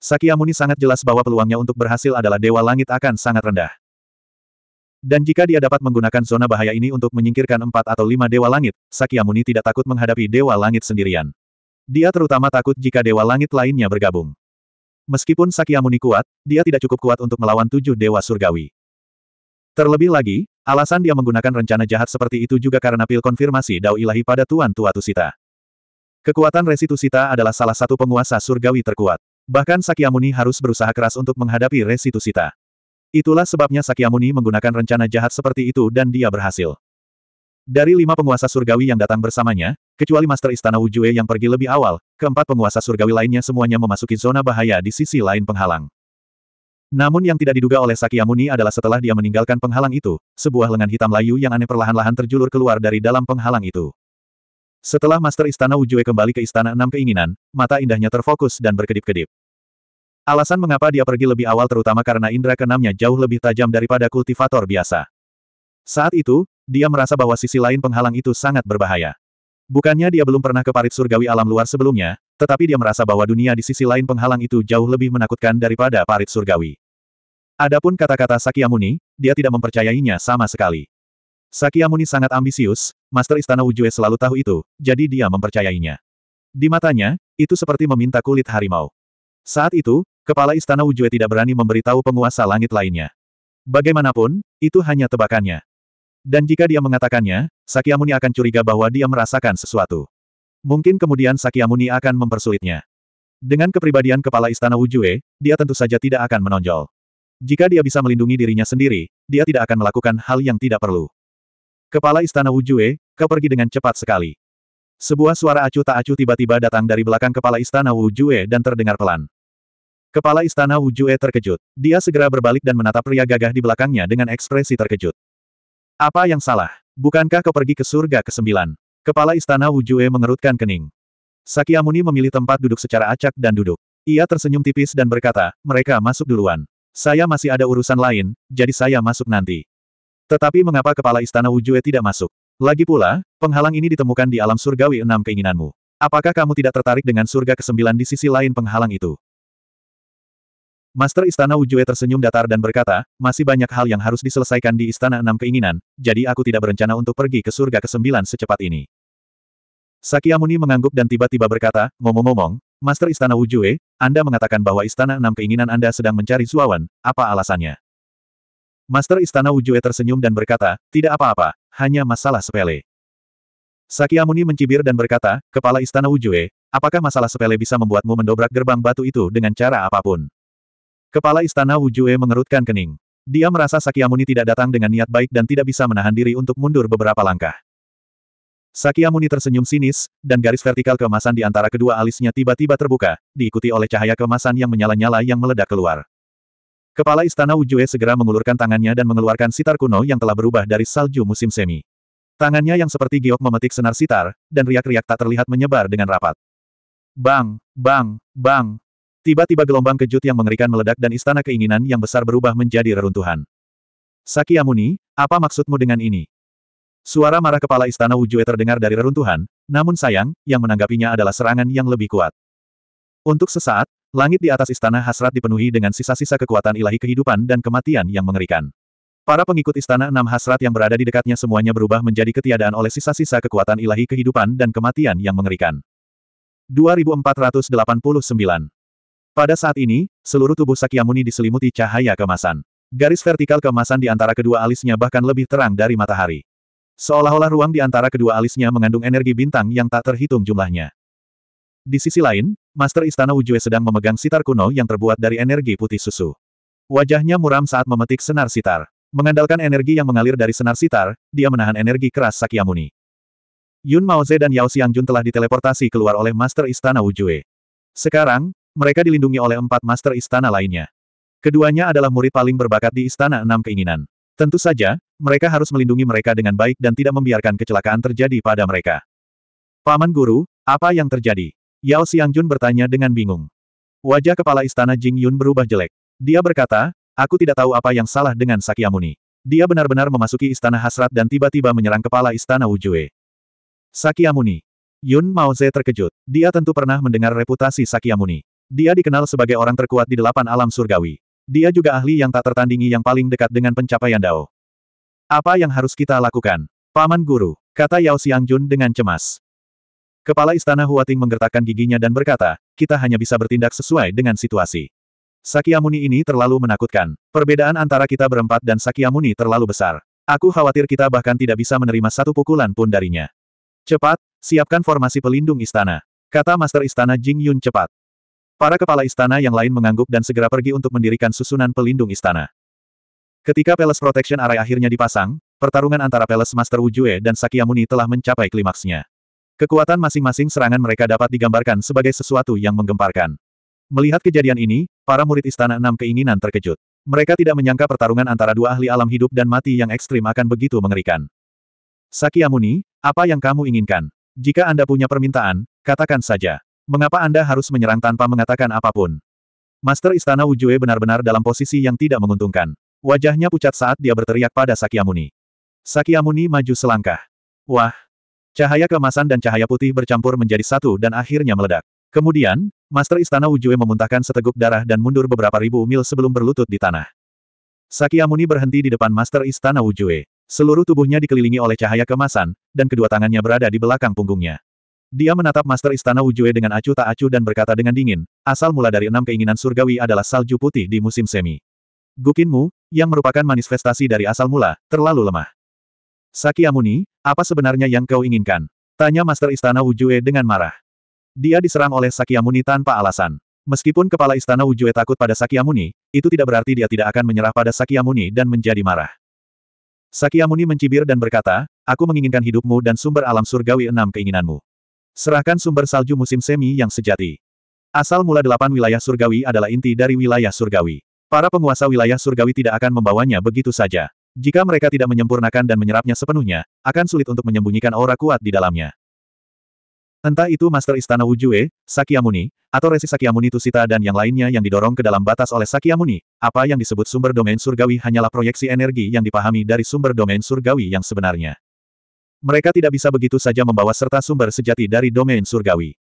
Sakyamuni sangat jelas bahwa peluangnya untuk berhasil adalah Dewa Langit akan sangat rendah. Dan jika dia dapat menggunakan zona bahaya ini untuk menyingkirkan empat atau lima Dewa Langit, Sakyamuni tidak takut menghadapi Dewa Langit sendirian. Dia terutama takut jika Dewa Langit lainnya bergabung. Meskipun Sakyamuni kuat, dia tidak cukup kuat untuk melawan tujuh Dewa Surgawi. Terlebih lagi, Alasan dia menggunakan rencana jahat seperti itu juga karena pil konfirmasi Dao Ilahi pada Tuan Tua Tusita. Kekuatan Resitusita adalah salah satu penguasa surgawi terkuat. Bahkan Sakyamuni harus berusaha keras untuk menghadapi Resitusita. Itulah sebabnya Sakyamuni menggunakan rencana jahat seperti itu dan dia berhasil. Dari lima penguasa surgawi yang datang bersamanya, kecuali Master Istana Wujue yang pergi lebih awal, keempat penguasa surgawi lainnya semuanya memasuki zona bahaya di sisi lain penghalang. Namun yang tidak diduga oleh Sakyamuni adalah setelah dia meninggalkan penghalang itu, sebuah lengan hitam layu yang aneh perlahan-lahan terjulur keluar dari dalam penghalang itu. Setelah Master Istana Ujue kembali ke Istana Enam Keinginan, mata indahnya terfokus dan berkedip-kedip. Alasan mengapa dia pergi lebih awal terutama karena indera keenamnya jauh lebih tajam daripada kultivator biasa. Saat itu, dia merasa bahwa sisi lain penghalang itu sangat berbahaya. Bukannya dia belum pernah ke parit surgawi alam luar sebelumnya, tetapi dia merasa bahwa dunia di sisi lain penghalang itu jauh lebih menakutkan daripada parit surgawi. Adapun kata-kata Sakyamuni, dia tidak mempercayainya sama sekali. Sakyamuni sangat ambisius, Master Istana Ujue selalu tahu itu, jadi dia mempercayainya. Di matanya, itu seperti meminta kulit harimau. Saat itu, kepala Istana Ujue tidak berani memberitahu penguasa langit lainnya. Bagaimanapun, itu hanya tebakannya. Dan jika dia mengatakannya, Sakyamuni akan curiga bahwa dia merasakan sesuatu. Mungkin kemudian Sakyamuni akan mempersulitnya. Dengan kepribadian kepala Istana Ujue, dia tentu saja tidak akan menonjol. Jika dia bisa melindungi dirinya sendiri, dia tidak akan melakukan hal yang tidak perlu. Kepala Istana Wujue, kau pergi dengan cepat sekali. Sebuah suara acuh tak acuh tiba-tiba datang dari belakang kepala Istana Wujue dan terdengar pelan. Kepala Istana Wujue terkejut. Dia segera berbalik dan menatap pria gagah di belakangnya dengan ekspresi terkejut. Apa yang salah? Bukankah kau pergi ke surga ke-9? Kepala Istana Wujue mengerutkan kening. Sakyamuni memilih tempat duduk secara acak dan duduk. Ia tersenyum tipis dan berkata, mereka masuk duluan. Saya masih ada urusan lain, jadi saya masuk nanti. Tetapi mengapa kepala istana Wujue tidak masuk? Lagi pula, penghalang ini ditemukan di alam surgawi enam keinginanmu. Apakah kamu tidak tertarik dengan surga kesembilan di sisi lain penghalang itu? Master Istana Wujue tersenyum datar dan berkata, masih banyak hal yang harus diselesaikan di Istana Enam Keinginan, jadi aku tidak berencana untuk pergi ke surga ke-9 secepat ini. Sakyamuni mengangguk dan tiba-tiba berkata, ngomong-ngomong, Master Istana Wujue, Anda mengatakan bahwa Istana Enam keinginan Anda sedang mencari Suawan, apa alasannya? Master Istana Wujue tersenyum dan berkata, tidak apa-apa, hanya masalah sepele. Sakyamuni mencibir dan berkata, Kepala Istana Wujue, apakah masalah sepele bisa membuatmu mendobrak gerbang batu itu dengan cara apapun? Kepala Istana Wujue mengerutkan kening. Dia merasa Sakyamuni tidak datang dengan niat baik dan tidak bisa menahan diri untuk mundur beberapa langkah. Sakyamuni tersenyum sinis, dan garis vertikal kemasan di antara kedua alisnya tiba-tiba terbuka, diikuti oleh cahaya kemasan yang menyala-nyala yang meledak keluar. Kepala Istana Ujue segera mengulurkan tangannya dan mengeluarkan sitar kuno yang telah berubah dari salju musim semi. Tangannya yang seperti giok memetik senar sitar, dan riak-riak tak terlihat menyebar dengan rapat. Bang, bang, bang. Tiba-tiba gelombang kejut yang mengerikan meledak dan istana keinginan yang besar berubah menjadi reruntuhan. Sakyamuni, apa maksudmu dengan ini? Suara marah kepala istana Wujue terdengar dari reruntuhan, namun sayang, yang menanggapinya adalah serangan yang lebih kuat. Untuk sesaat, langit di atas istana hasrat dipenuhi dengan sisa-sisa kekuatan ilahi kehidupan dan kematian yang mengerikan. Para pengikut istana enam hasrat yang berada di dekatnya semuanya berubah menjadi ketiadaan oleh sisa-sisa kekuatan ilahi kehidupan dan kematian yang mengerikan. 2489 Pada saat ini, seluruh tubuh Sakyamuni diselimuti cahaya kemasan. Garis vertikal kemasan di antara kedua alisnya bahkan lebih terang dari matahari. Seolah-olah ruang di antara kedua alisnya mengandung energi bintang yang tak terhitung jumlahnya. Di sisi lain, Master Istana Ujue sedang memegang sitar kuno yang terbuat dari energi putih susu. Wajahnya muram saat memetik senar sitar. Mengandalkan energi yang mengalir dari senar sitar, dia menahan energi keras Sakyamuni. Yun Maoze dan Yao Xiangjun telah diteleportasi keluar oleh Master Istana Ujue. Sekarang, mereka dilindungi oleh empat Master Istana lainnya. Keduanya adalah murid paling berbakat di Istana Enam Keinginan. Tentu saja, mereka harus melindungi mereka dengan baik dan tidak membiarkan kecelakaan terjadi pada mereka. Paman Guru, apa yang terjadi? Yao Xiangjun bertanya dengan bingung. Wajah kepala istana Jing Yun berubah jelek. Dia berkata, aku tidak tahu apa yang salah dengan Sakyamuni. Dia benar-benar memasuki istana hasrat dan tiba-tiba menyerang kepala istana Wujue. Sakyamuni. Yun Mao Maoze terkejut. Dia tentu pernah mendengar reputasi Sakyamuni. Dia dikenal sebagai orang terkuat di delapan alam surgawi. Dia juga ahli yang tak tertandingi yang paling dekat dengan pencapaian Dao. Apa yang harus kita lakukan? Paman Guru, kata Yao Xiangjun dengan cemas. Kepala Istana Huating menggertakkan giginya dan berkata, kita hanya bisa bertindak sesuai dengan situasi. Sakyamuni ini terlalu menakutkan. Perbedaan antara kita berempat dan Sakyamuni terlalu besar. Aku khawatir kita bahkan tidak bisa menerima satu pukulan pun darinya. Cepat, siapkan formasi pelindung istana. Kata Master Istana Jing Yun cepat. Para kepala istana yang lain mengangguk dan segera pergi untuk mendirikan susunan pelindung istana. Ketika Palace Protection Array akhirnya dipasang, pertarungan antara Palace Master Wujue dan Sakyamuni telah mencapai klimaksnya. Kekuatan masing-masing serangan mereka dapat digambarkan sebagai sesuatu yang menggemparkan. Melihat kejadian ini, para murid Istana Enam keinginan terkejut. Mereka tidak menyangka pertarungan antara dua ahli alam hidup dan mati yang ekstrim akan begitu mengerikan. Sakyamuni, apa yang kamu inginkan? Jika Anda punya permintaan, katakan saja. Mengapa Anda harus menyerang tanpa mengatakan apapun? Master Istana Wujue benar-benar dalam posisi yang tidak menguntungkan. Wajahnya pucat saat dia berteriak pada Sakyamuni. Sakyamuni maju selangkah. Wah! Cahaya kemasan dan cahaya putih bercampur menjadi satu dan akhirnya meledak. Kemudian, Master Istana Wujue memuntahkan seteguk darah dan mundur beberapa ribu mil sebelum berlutut di tanah. Sakyamuni berhenti di depan Master Istana Wujue. Seluruh tubuhnya dikelilingi oleh cahaya kemasan, dan kedua tangannya berada di belakang punggungnya. Dia menatap Master Istana Wujue dengan acuh tak acuh dan berkata dengan dingin, asal mula dari enam keinginan surgawi adalah salju putih di musim semi. Gukinmu, yang merupakan manifestasi dari asal mula, terlalu lemah. Amuni, apa sebenarnya yang kau inginkan? Tanya Master Istana Wujue dengan marah. Dia diserang oleh Amuni tanpa alasan. Meskipun kepala Istana Wujue takut pada Amuni, itu tidak berarti dia tidak akan menyerah pada Amuni dan menjadi marah. Amuni mencibir dan berkata, Aku menginginkan hidupmu dan sumber alam surgawi enam keinginanmu. Serahkan sumber salju musim semi yang sejati. Asal mula delapan wilayah surgawi adalah inti dari wilayah surgawi. Para penguasa wilayah surgawi tidak akan membawanya begitu saja. Jika mereka tidak menyempurnakan dan menyerapnya sepenuhnya, akan sulit untuk menyembunyikan aura kuat di dalamnya. Entah itu Master Istana Wujue, Sakyamuni, atau Resi Sakyamuni Tusita dan yang lainnya yang didorong ke dalam batas oleh Sakyamuni, apa yang disebut sumber domain surgawi hanyalah proyeksi energi yang dipahami dari sumber domain surgawi yang sebenarnya. Mereka tidak bisa begitu saja membawa serta sumber sejati dari domain surgawi.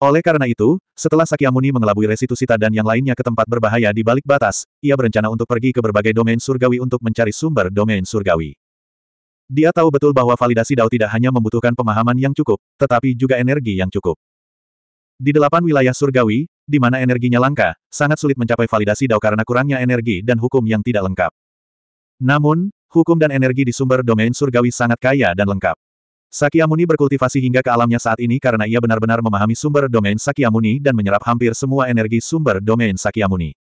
Oleh karena itu, setelah Sakyamuni mengelabui Resitusita dan yang lainnya ke tempat berbahaya di balik batas, ia berencana untuk pergi ke berbagai domain surgawi untuk mencari sumber domain surgawi. Dia tahu betul bahwa validasi Dao tidak hanya membutuhkan pemahaman yang cukup, tetapi juga energi yang cukup. Di delapan wilayah surgawi, di mana energinya langka, sangat sulit mencapai validasi Dao karena kurangnya energi dan hukum yang tidak lengkap. Namun, Hukum dan energi di sumber domain surgawi sangat kaya dan lengkap. Sakyamuni berkultivasi hingga ke alamnya saat ini karena ia benar-benar memahami sumber domain Sakyamuni dan menyerap hampir semua energi sumber domain Sakyamuni.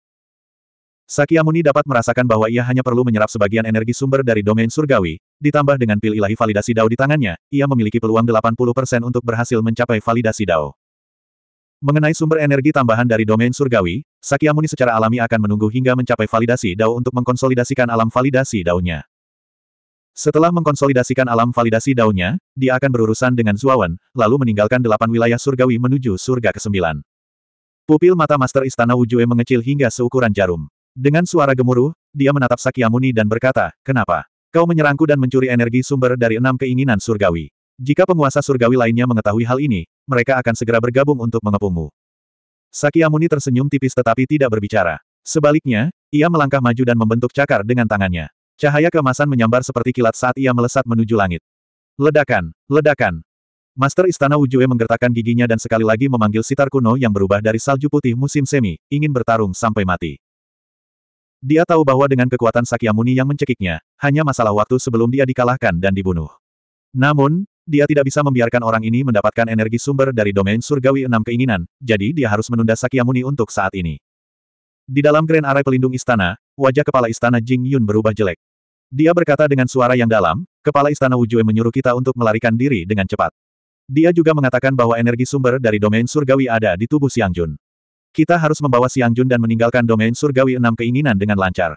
Sakyamuni dapat merasakan bahwa ia hanya perlu menyerap sebagian energi sumber dari domain surgawi, ditambah dengan pil ilahi validasi Dao di tangannya, ia memiliki peluang 80% untuk berhasil mencapai validasi Dao. Mengenai sumber energi tambahan dari domain surgawi, Sakyamuni secara alami akan menunggu hingga mencapai validasi Dao untuk mengkonsolidasikan alam validasi Dao-nya. Setelah mengkonsolidasikan alam validasi daunnya, dia akan berurusan dengan Zuawan, lalu meninggalkan delapan wilayah surgawi menuju surga ke-9. Pupil mata Master Istana Wujue mengecil hingga seukuran jarum. Dengan suara gemuruh, dia menatap Sakyamuni dan berkata, Kenapa? Kau menyerangku dan mencuri energi sumber dari enam keinginan surgawi. Jika penguasa surgawi lainnya mengetahui hal ini, mereka akan segera bergabung untuk mengepungmu. Sakyamuni tersenyum tipis tetapi tidak berbicara. Sebaliknya, ia melangkah maju dan membentuk cakar dengan tangannya. Cahaya kemasan menyambar seperti kilat saat ia melesat menuju langit. Ledakan! Ledakan! Master Istana Wujue menggertakkan giginya dan sekali lagi memanggil sitar kuno yang berubah dari salju putih musim semi, ingin bertarung sampai mati. Dia tahu bahwa dengan kekuatan Sakyamuni yang mencekiknya, hanya masalah waktu sebelum dia dikalahkan dan dibunuh. Namun, dia tidak bisa membiarkan orang ini mendapatkan energi sumber dari domain surgawi enam keinginan, jadi dia harus menunda Sakyamuni untuk saat ini. Di dalam Grand Array Pelindung Istana, wajah kepala istana Jing Yun berubah jelek, dia berkata dengan suara yang dalam, kepala istana Wujue menyuruh kita untuk melarikan diri dengan cepat. Dia juga mengatakan bahwa energi sumber dari domain surgawi ada di tubuh Siang Jun. Kita harus membawa Siang Jun dan meninggalkan domain surgawi enam keinginan dengan lancar.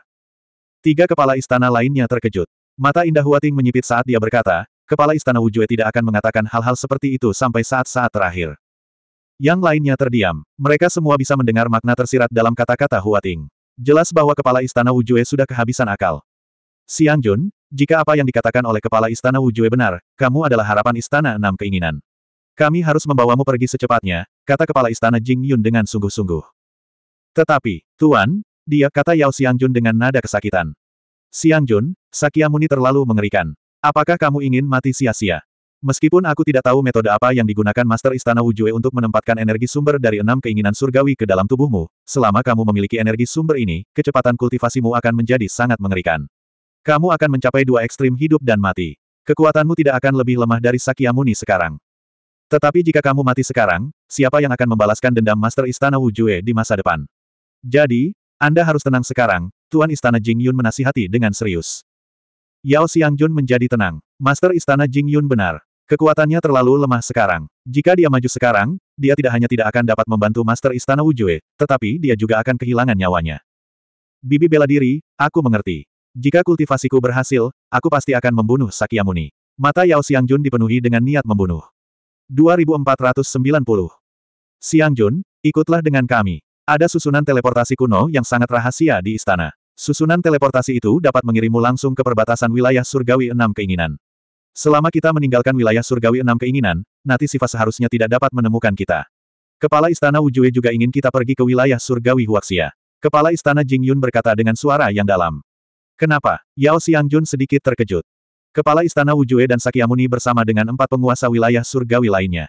Tiga kepala istana lainnya terkejut. Mata indah Huating menyipit saat dia berkata, kepala istana Wujue tidak akan mengatakan hal-hal seperti itu sampai saat-saat terakhir. Yang lainnya terdiam. Mereka semua bisa mendengar makna tersirat dalam kata-kata Huating. Jelas bahwa kepala istana Wujue sudah kehabisan akal. Siang Jun, jika apa yang dikatakan oleh kepala istana Wujue benar, kamu adalah harapan istana enam keinginan. Kami harus membawamu pergi secepatnya, kata kepala istana Jing Yun dengan sungguh-sungguh. Tetapi, Tuan, dia kata Yao Siang Jun dengan nada kesakitan. Siang Jun, Sakyamuni terlalu mengerikan. Apakah kamu ingin mati sia-sia? Meskipun aku tidak tahu metode apa yang digunakan Master Istana Wujue untuk menempatkan energi sumber dari enam keinginan surgawi ke dalam tubuhmu, selama kamu memiliki energi sumber ini, kecepatan kultivasimu akan menjadi sangat mengerikan. Kamu akan mencapai dua ekstrim hidup dan mati. Kekuatanmu tidak akan lebih lemah dari Sakyamuni sekarang. Tetapi jika kamu mati sekarang, siapa yang akan membalaskan dendam Master Istana Wujue di masa depan? Jadi, Anda harus tenang sekarang, Tuan Istana Jingyun menasihati dengan serius. Yao Xiangjun menjadi tenang. Master Istana Jingyun benar. Kekuatannya terlalu lemah sekarang. Jika dia maju sekarang, dia tidak hanya tidak akan dapat membantu Master Istana Wujue, tetapi dia juga akan kehilangan nyawanya. Bibi bela diri, aku mengerti. Jika kultivasiku berhasil, aku pasti akan membunuh Sakyamuni. Mata Yao Xiangjun dipenuhi dengan niat membunuh. 2490. Xiangjun, ikutlah dengan kami. Ada susunan teleportasi kuno yang sangat rahasia di istana. Susunan teleportasi itu dapat mengirimmu langsung ke perbatasan wilayah surgawi enam keinginan. Selama kita meninggalkan wilayah surgawi enam keinginan, Nati sifat seharusnya tidak dapat menemukan kita. Kepala Istana Wujue juga ingin kita pergi ke wilayah surgawi Huaxia. Kepala Istana Jingyun berkata dengan suara yang dalam. Kenapa? Yao Xiangjun sedikit terkejut. Kepala Istana Wujue dan Sakyamuni bersama dengan empat penguasa wilayah surgawi lainnya.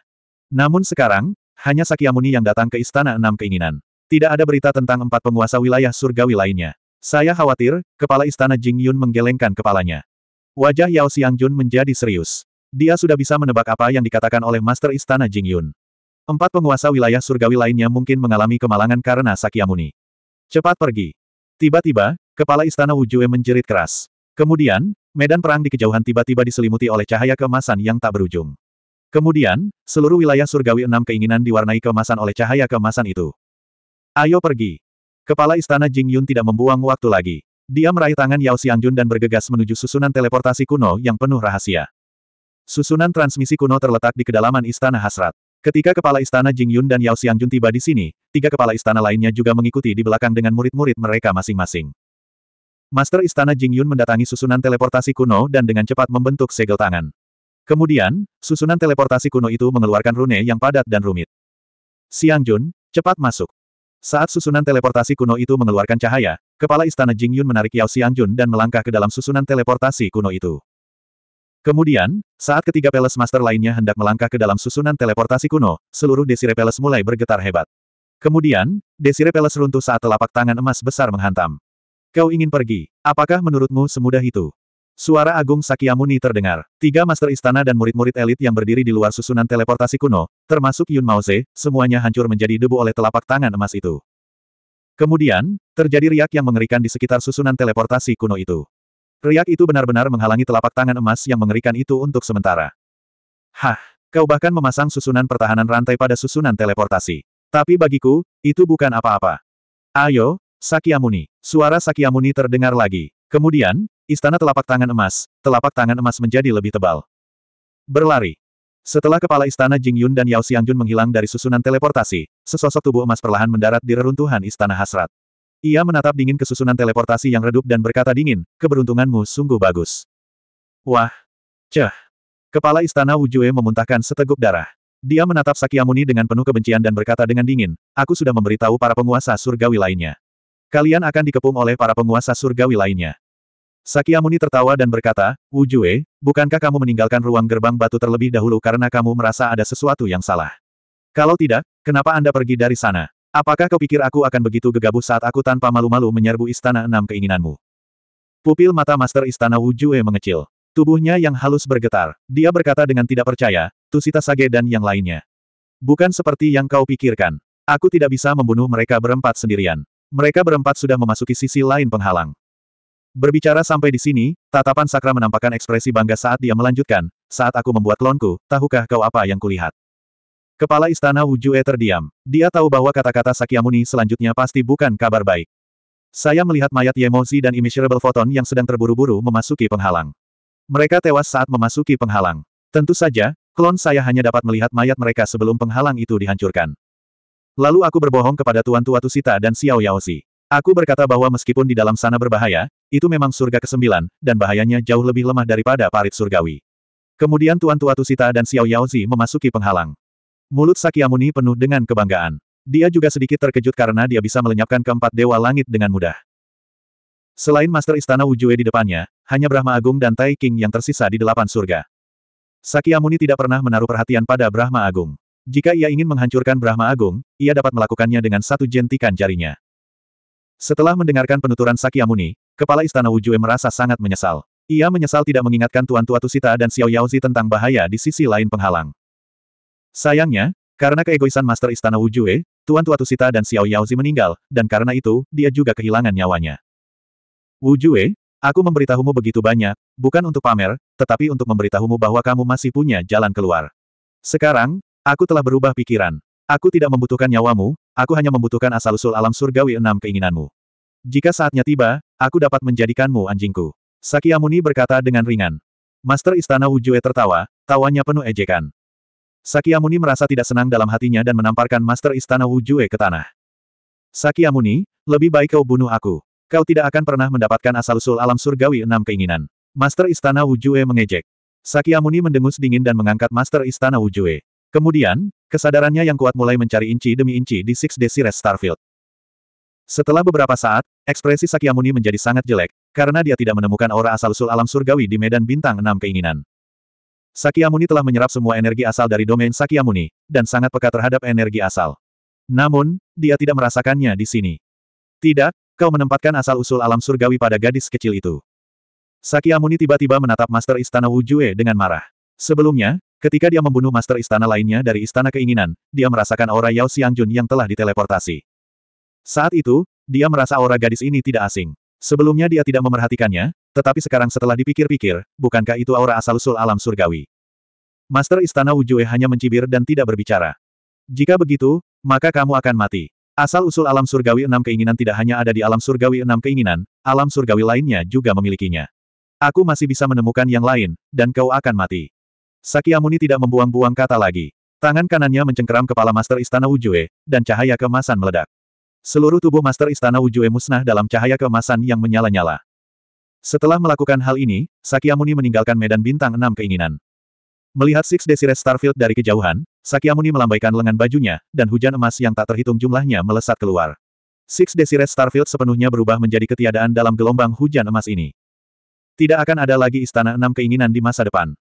Namun sekarang, hanya Sakyamuni yang datang ke Istana Enam Keinginan. Tidak ada berita tentang empat penguasa wilayah surgawi lainnya. Saya khawatir, kepala Istana Jing Yun menggelengkan kepalanya. Wajah Yao Xiangjun menjadi serius. Dia sudah bisa menebak apa yang dikatakan oleh Master Istana Jing Yun. Empat penguasa wilayah surgawi lainnya mungkin mengalami kemalangan karena Sakyamuni. Cepat pergi. Tiba-tiba, Kepala Istana Wujue menjerit keras. Kemudian, medan perang di kejauhan tiba-tiba diselimuti oleh cahaya kemasan yang tak berujung. Kemudian, seluruh wilayah surgawi enam keinginan diwarnai kemasan oleh cahaya kemasan itu. Ayo pergi. Kepala Istana Jing Yun tidak membuang waktu lagi. Dia meraih tangan Yao Xiangjun dan bergegas menuju susunan teleportasi kuno yang penuh rahasia. Susunan transmisi kuno terletak di kedalaman Istana Hasrat. Ketika kepala istana Jing Yun dan Yao Xiangjun tiba di sini, tiga kepala istana lainnya juga mengikuti di belakang dengan murid-murid mereka masing-masing. Master Istana Jingyun mendatangi susunan teleportasi kuno dan dengan cepat membentuk segel tangan. Kemudian, susunan teleportasi kuno itu mengeluarkan rune yang padat dan rumit. Siang Jun, cepat masuk. Saat susunan teleportasi kuno itu mengeluarkan cahaya, kepala istana Jingyun menarik Yao Siang Jun dan melangkah ke dalam susunan teleportasi kuno itu. Kemudian, saat ketiga peles Master lainnya hendak melangkah ke dalam susunan teleportasi kuno, seluruh Desire Palace mulai bergetar hebat. Kemudian, Desire Palace runtuh saat telapak tangan emas besar menghantam. Kau ingin pergi. Apakah menurutmu semudah itu? Suara Agung Sakyamuni terdengar. Tiga master istana dan murid-murid elit yang berdiri di luar susunan teleportasi kuno, termasuk Yun Maoze, semuanya hancur menjadi debu oleh telapak tangan emas itu. Kemudian, terjadi riak yang mengerikan di sekitar susunan teleportasi kuno itu. Riak itu benar-benar menghalangi telapak tangan emas yang mengerikan itu untuk sementara. Hah, kau bahkan memasang susunan pertahanan rantai pada susunan teleportasi. Tapi bagiku, itu bukan apa-apa. Ayo, Sakyamuni. Suara Sakyamuni terdengar lagi. Kemudian, istana telapak tangan emas, telapak tangan emas menjadi lebih tebal. Berlari. Setelah kepala istana Jing Yun dan Yao Xiangjun menghilang dari susunan teleportasi, sesosok tubuh emas perlahan mendarat di reruntuhan istana hasrat. Ia menatap dingin ke susunan teleportasi yang redup dan berkata dingin, keberuntunganmu sungguh bagus. Wah! Ceh! Kepala istana Wu Wujue memuntahkan seteguk darah. Dia menatap Sakyamuni dengan penuh kebencian dan berkata dengan dingin, aku sudah memberitahu para penguasa surgawi lainnya. Kalian akan dikepung oleh para penguasa surgawi lainnya. Sakyamuni tertawa dan berkata, Wujue, bukankah kamu meninggalkan ruang gerbang batu terlebih dahulu karena kamu merasa ada sesuatu yang salah? Kalau tidak, kenapa Anda pergi dari sana? Apakah kau pikir aku akan begitu gegabah saat aku tanpa malu-malu menyerbu istana enam keinginanmu? Pupil mata master istana Wujue mengecil. Tubuhnya yang halus bergetar. Dia berkata dengan tidak percaya, Tusita Sage dan yang lainnya. Bukan seperti yang kau pikirkan. Aku tidak bisa membunuh mereka berempat sendirian. Mereka berempat sudah memasuki sisi lain penghalang. Berbicara sampai di sini, tatapan Sakra menampakkan ekspresi bangga saat dia melanjutkan, saat aku membuat klonku, tahukah kau apa yang kulihat? Kepala istana Wujue terdiam. Dia tahu bahwa kata-kata Sakyamuni selanjutnya pasti bukan kabar baik. Saya melihat mayat Yemozi dan Immeasurable Photon yang sedang terburu-buru memasuki penghalang. Mereka tewas saat memasuki penghalang. Tentu saja, klon saya hanya dapat melihat mayat mereka sebelum penghalang itu dihancurkan. Lalu aku berbohong kepada Tuan Tua Tusita dan Xiao Yaozi. Aku berkata bahwa meskipun di dalam sana berbahaya, itu memang surga kesembilan, dan bahayanya jauh lebih lemah daripada parit surgawi. Kemudian Tuan Tua Tusita dan Xiao Yaozi memasuki penghalang. Mulut Sakyamuni penuh dengan kebanggaan. Dia juga sedikit terkejut karena dia bisa melenyapkan keempat dewa langit dengan mudah. Selain Master Istana Wujue di depannya, hanya Brahma Agung dan Tai King yang tersisa di delapan surga. Sakyamuni tidak pernah menaruh perhatian pada Brahma Agung. Jika ia ingin menghancurkan Brahma Agung, ia dapat melakukannya dengan satu jentikan jarinya. Setelah mendengarkan penuturan Sakyamuni, kepala istana Wujue merasa sangat menyesal. Ia menyesal tidak mengingatkan Tuan Tua Tusita dan Xiao Yaozi tentang bahaya di sisi lain penghalang. Sayangnya, karena keegoisan Master Istana Wujue, Tuan Tua Tusita dan Xiao Yaozi meninggal, dan karena itu, dia juga kehilangan nyawanya. Wujue, Aku memberitahumu begitu banyak, bukan untuk pamer, tetapi untuk memberitahumu bahwa kamu masih punya jalan keluar. Sekarang, Aku telah berubah pikiran. Aku tidak membutuhkan nyawamu, aku hanya membutuhkan asal-usul alam surgawi enam keinginanmu. Jika saatnya tiba, aku dapat menjadikanmu anjingku. Sakyamuni berkata dengan ringan. Master Istana Wujue tertawa, tawanya penuh ejekan. Sakyamuni merasa tidak senang dalam hatinya dan menamparkan Master Istana Wujue ke tanah. Sakyamuni, lebih baik kau bunuh aku. Kau tidak akan pernah mendapatkan asal-usul alam surgawi enam keinginan. Master Istana Wujue mengejek. Sakyamuni mendengus dingin dan mengangkat Master Istana Wujue. Kemudian, kesadarannya yang kuat mulai mencari inci demi inci di Six Desires Starfield. Setelah beberapa saat, ekspresi Sakyamuni menjadi sangat jelek, karena dia tidak menemukan aura asal-usul alam surgawi di medan bintang 6 keinginan. Sakyamuni telah menyerap semua energi asal dari domain Sakyamuni, dan sangat peka terhadap energi asal. Namun, dia tidak merasakannya di sini. Tidak, kau menempatkan asal-usul alam surgawi pada gadis kecil itu. Sakyamuni tiba-tiba menatap Master Istana Wujue dengan marah. Sebelumnya, Ketika dia membunuh master istana lainnya dari istana keinginan, dia merasakan aura Yao Xiangjun yang telah diteleportasi. Saat itu, dia merasa aura gadis ini tidak asing. Sebelumnya dia tidak memerhatikannya, tetapi sekarang setelah dipikir-pikir, bukankah itu aura asal-usul alam surgawi? Master Istana Wujue hanya mencibir dan tidak berbicara. Jika begitu, maka kamu akan mati. Asal-usul alam surgawi enam keinginan tidak hanya ada di alam surgawi enam keinginan, alam surgawi lainnya juga memilikinya. Aku masih bisa menemukan yang lain, dan kau akan mati. Sakyamuni tidak membuang-buang kata lagi. Tangan kanannya mencengkeram kepala Master Istana Ujue, dan cahaya kemasan meledak. Seluruh tubuh Master Istana Ujue musnah dalam cahaya kemasan yang menyala-nyala. Setelah melakukan hal ini, Sakyamuni meninggalkan medan bintang enam keinginan. Melihat Six Desires Starfield dari kejauhan, Sakyamuni melambaikan lengan bajunya, dan hujan emas yang tak terhitung jumlahnya melesat keluar. Six Desires Starfield sepenuhnya berubah menjadi ketiadaan dalam gelombang hujan emas ini. Tidak akan ada lagi Istana Enam Keinginan di masa depan.